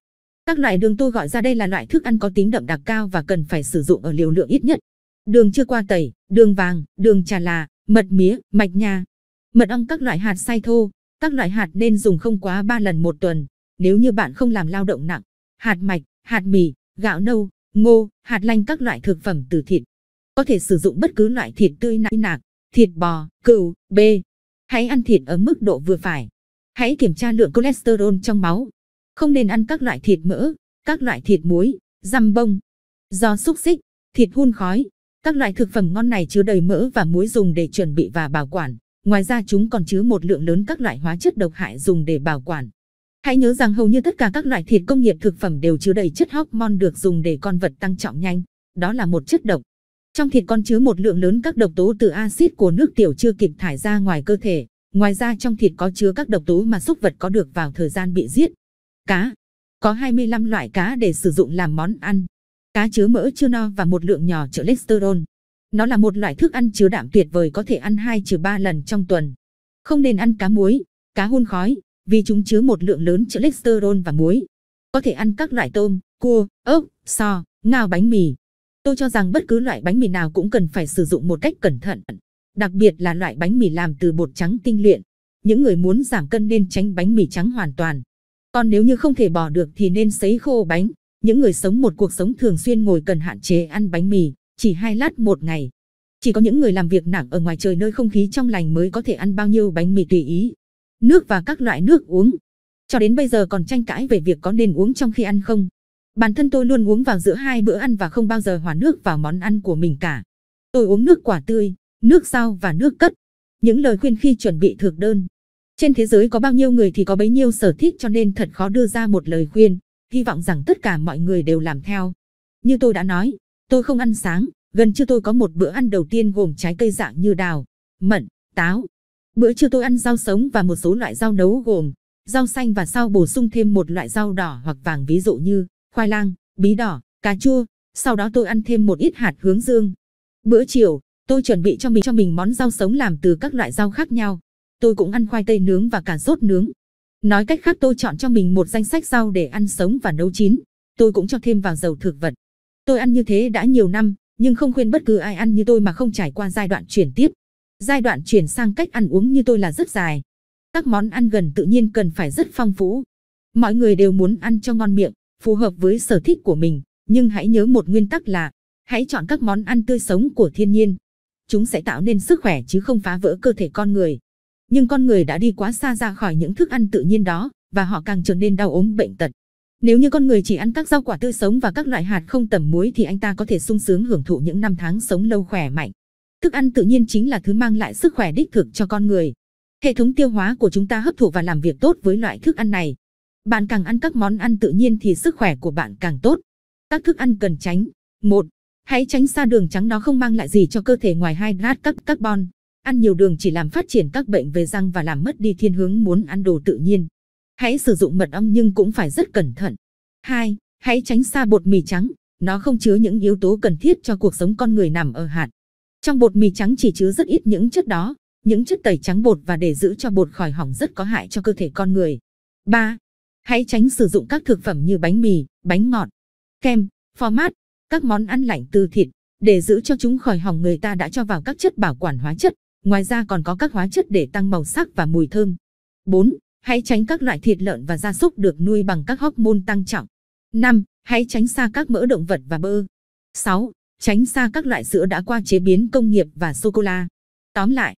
các loại đường tôi gọi ra đây là loại thức ăn có tính đậm đặc cao và cần phải sử dụng ở liều lượng ít nhất. Đường chưa qua tẩy, đường vàng, đường trà là, mật mía, mạch nha. Mật ong các loại hạt sai thô, các loại hạt nên dùng không quá 3 lần một tuần. Nếu như bạn không làm lao động nặng, hạt mạch, hạt mì, gạo nâu, ngô, hạt lanh các loại thực phẩm từ thịt. Có thể sử dụng bất cứ loại thịt tươi nạc nạc, thịt bò, cừu, bê. Hãy ăn thịt ở mức độ vừa phải. Hãy kiểm tra lượng cholesterol trong máu, không nên ăn các loại thịt mỡ, các loại thịt muối, răm bông, giò xúc xích, thịt hun khói. Các loại thực phẩm ngon này chứa đầy mỡ và muối dùng để chuẩn bị và bảo quản. Ngoài ra chúng còn chứa một lượng lớn các loại hóa chất độc hại dùng để bảo quản. Hãy nhớ rằng hầu như tất cả các loại thịt công nghiệp thực phẩm đều chứa đầy chất hormone được dùng để con vật tăng trọng nhanh, đó là một chất độc. Trong thịt còn chứa một lượng lớn các độc tố từ axit của nước tiểu chưa kịp thải ra ngoài cơ thể. Ngoài ra trong thịt có chứa các độc tố mà súc vật có được vào thời gian bị giết, Cá. Có 25 loại cá để sử dụng làm món ăn. Cá chứa mỡ chưa no và một lượng nhỏ cholesterol. Nó là một loại thức ăn chứa đạm tuyệt vời có thể ăn 2-3 lần trong tuần. Không nên ăn cá muối, cá hun khói, vì chúng chứa một lượng lớn cholesterol và muối. Có thể ăn các loại tôm, cua, ốc, sò, ngao bánh mì. Tôi cho rằng bất cứ loại bánh mì nào cũng cần phải sử dụng một cách cẩn thận, đặc biệt là loại bánh mì làm từ bột trắng tinh luyện. Những người muốn giảm cân nên tránh bánh mì trắng hoàn toàn. Còn nếu như không thể bỏ được thì nên sấy khô bánh. Những người sống một cuộc sống thường xuyên ngồi cần hạn chế ăn bánh mì, chỉ hai lát một ngày. Chỉ có những người làm việc nặng ở ngoài trời nơi không khí trong lành mới có thể ăn bao nhiêu bánh mì tùy ý. Nước và các loại nước uống. Cho đến bây giờ còn tranh cãi về việc có nên uống trong khi ăn không. Bản thân tôi luôn uống vào giữa hai bữa ăn và không bao giờ hòa nước vào món ăn của mình cả. Tôi uống nước quả tươi, nước rau và nước cất. Những lời khuyên khi chuẩn bị thực đơn trên thế giới có bao nhiêu người thì có bấy nhiêu sở thích cho nên thật khó đưa ra một lời khuyên. Hy vọng rằng tất cả mọi người đều làm theo. Như tôi đã nói, tôi không ăn sáng. Gần trưa tôi có một bữa ăn đầu tiên gồm trái cây dạng như đào, mận, táo. Bữa trưa tôi ăn rau sống và một số loại rau nấu gồm rau xanh và sau bổ sung thêm một loại rau đỏ hoặc vàng ví dụ như khoai lang, bí đỏ, cà chua. Sau đó tôi ăn thêm một ít hạt hướng dương. Bữa chiều, tôi chuẩn bị cho mình cho mình món rau sống làm từ các loại rau khác nhau tôi cũng ăn khoai tây nướng và cà rốt nướng. Nói cách khác tôi chọn cho mình một danh sách rau để ăn sống và nấu chín, tôi cũng cho thêm vào dầu thực vật. Tôi ăn như thế đã nhiều năm, nhưng không khuyên bất cứ ai ăn như tôi mà không trải qua giai đoạn chuyển tiếp. Giai đoạn chuyển sang cách ăn uống như tôi là rất dài. Các món ăn gần tự nhiên cần phải rất phong phú. Mọi người đều muốn ăn cho ngon miệng, phù hợp với sở thích của mình, nhưng hãy nhớ một nguyên tắc là hãy chọn các món ăn tươi sống của thiên nhiên. Chúng sẽ tạo nên sức khỏe chứ không phá vỡ cơ thể con người nhưng con người đã đi quá xa ra khỏi những thức ăn tự nhiên đó và họ càng trở nên đau ốm bệnh tật. Nếu như con người chỉ ăn các rau quả tươi sống và các loại hạt không tẩm muối thì anh ta có thể sung sướng hưởng thụ những năm tháng sống lâu khỏe mạnh. Thức ăn tự nhiên chính là thứ mang lại sức khỏe đích thực cho con người. Hệ thống tiêu hóa của chúng ta hấp thụ và làm việc tốt với loại thức ăn này. Bạn càng ăn các món ăn tự nhiên thì sức khỏe của bạn càng tốt. Các thức ăn cần tránh. một, Hãy tránh xa đường trắng nó không mang lại gì cho cơ thể ngoài hydrat các carbon. Ăn nhiều đường chỉ làm phát triển các bệnh về răng và làm mất đi thiên hướng muốn ăn đồ tự nhiên. Hãy sử dụng mật ong nhưng cũng phải rất cẩn thận. 2. Hãy tránh xa bột mì trắng, nó không chứa những yếu tố cần thiết cho cuộc sống con người nằm ở hạt. Trong bột mì trắng chỉ chứa rất ít những chất đó, những chất tẩy trắng bột và để giữ cho bột khỏi hỏng rất có hại cho cơ thể con người. 3. Hãy tránh sử dụng các thực phẩm như bánh mì, bánh ngọt, kem, pho mát, các món ăn lạnh từ thịt, để giữ cho chúng khỏi hỏng người ta đã cho vào các chất bảo quản hóa chất. Ngoài ra còn có các hóa chất để tăng màu sắc và mùi thơm. 4. Hãy tránh các loại thịt lợn và gia súc được nuôi bằng các hormone tăng trọng. 5. Hãy tránh xa các mỡ động vật và bơ. 6. Tránh xa các loại sữa đã qua chế biến công nghiệp và sô cô la. Tóm lại,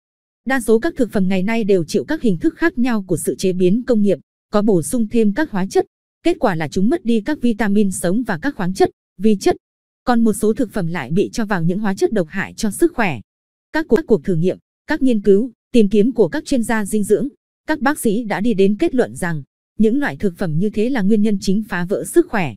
đa số các thực phẩm ngày nay đều chịu các hình thức khác nhau của sự chế biến công nghiệp, có bổ sung thêm các hóa chất, kết quả là chúng mất đi các vitamin sống và các khoáng chất, vi chất. Còn một số thực phẩm lại bị cho vào những hóa chất độc hại cho sức khỏe. các cuộc thử nghiệm các nghiên cứu, tìm kiếm của các chuyên gia dinh dưỡng, các bác sĩ đã đi đến kết luận rằng những loại thực phẩm như thế là nguyên nhân chính phá vỡ sức khỏe.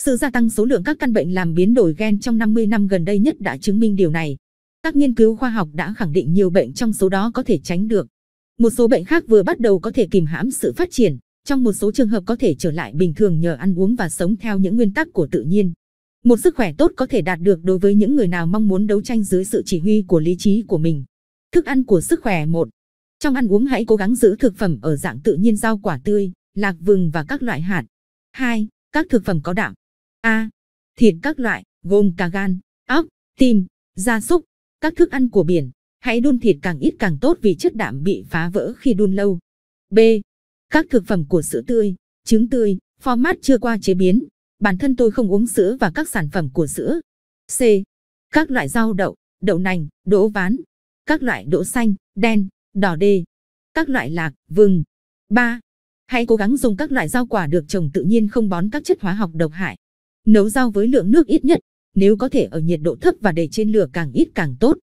Sự gia tăng số lượng các căn bệnh làm biến đổi gen trong 50 năm gần đây nhất đã chứng minh điều này. Các nghiên cứu khoa học đã khẳng định nhiều bệnh trong số đó có thể tránh được. Một số bệnh khác vừa bắt đầu có thể kìm hãm sự phát triển, trong một số trường hợp có thể trở lại bình thường nhờ ăn uống và sống theo những nguyên tắc của tự nhiên. Một sức khỏe tốt có thể đạt được đối với những người nào mong muốn đấu tranh dưới sự chỉ huy của lý trí của mình. Thức ăn của sức khỏe một Trong ăn uống hãy cố gắng giữ thực phẩm ở dạng tự nhiên rau quả tươi, lạc vừng và các loại hạt. 2. Các thực phẩm có đạm. A. Thịt các loại, gồm cá gan, ốc, tim, gia súc, các thức ăn của biển. Hãy đun thịt càng ít càng tốt vì chất đạm bị phá vỡ khi đun lâu. B. Các thực phẩm của sữa tươi, trứng tươi, format chưa qua chế biến. Bản thân tôi không uống sữa và các sản phẩm của sữa. C. Các loại rau đậu, đậu nành, đỗ ván, các loại đỗ xanh, đen, đỏ đê, các loại lạc, vừng. 3. Hãy cố gắng dùng các loại rau quả được trồng tự nhiên không bón các chất hóa học độc hại. Nấu rau với lượng nước ít nhất, nếu có thể ở nhiệt độ thấp và để trên lửa càng ít càng tốt.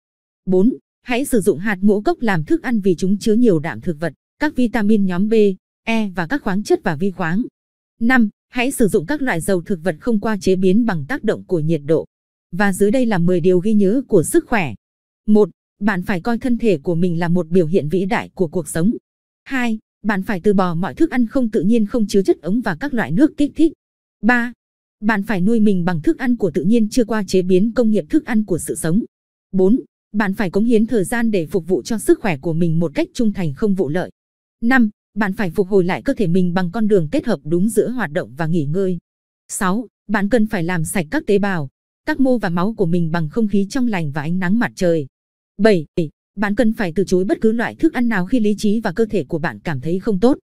4. Hãy sử dụng hạt ngũ cốc làm thức ăn vì chúng chứa nhiều đạm thực vật, các vitamin nhóm B, E và các khoáng chất và vi khoáng. 5. Hãy sử dụng các loại dầu thực vật không qua chế biến bằng tác động của nhiệt độ. Và dưới đây là 10 điều ghi nhớ của sức khỏe. 1 bạn phải coi thân thể của mình là một biểu hiện vĩ đại của cuộc sống. 2. Bạn phải từ bỏ mọi thức ăn không tự nhiên không chứa chất ống và các loại nước kích thích. 3. Bạn phải nuôi mình bằng thức ăn của tự nhiên chưa qua chế biến công nghiệp thức ăn của sự sống. 4. Bạn phải cống hiến thời gian để phục vụ cho sức khỏe của mình một cách trung thành không vụ lợi. 5. Bạn phải phục hồi lại cơ thể mình bằng con đường kết hợp đúng giữa hoạt động và nghỉ ngơi. 6. Bạn cần phải làm sạch các tế bào, các mô và máu của mình bằng không khí trong lành và ánh nắng mặt trời. 7. Bạn cần phải từ chối bất cứ loại thức ăn nào khi lý trí và cơ thể của bạn cảm thấy không tốt.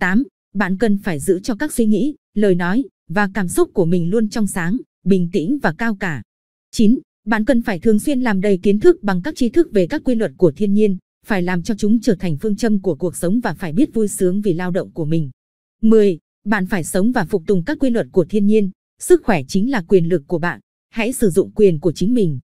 8. Bạn cần phải giữ cho các suy nghĩ, lời nói và cảm xúc của mình luôn trong sáng, bình tĩnh và cao cả. 9. Bạn cần phải thường xuyên làm đầy kiến thức bằng các tri thức về các quy luật của thiên nhiên, phải làm cho chúng trở thành phương châm của cuộc sống và phải biết vui sướng vì lao động của mình. 10. Bạn phải sống và phục tùng các quy luật của thiên nhiên, sức khỏe chính là quyền lực của bạn, hãy sử dụng quyền của chính mình.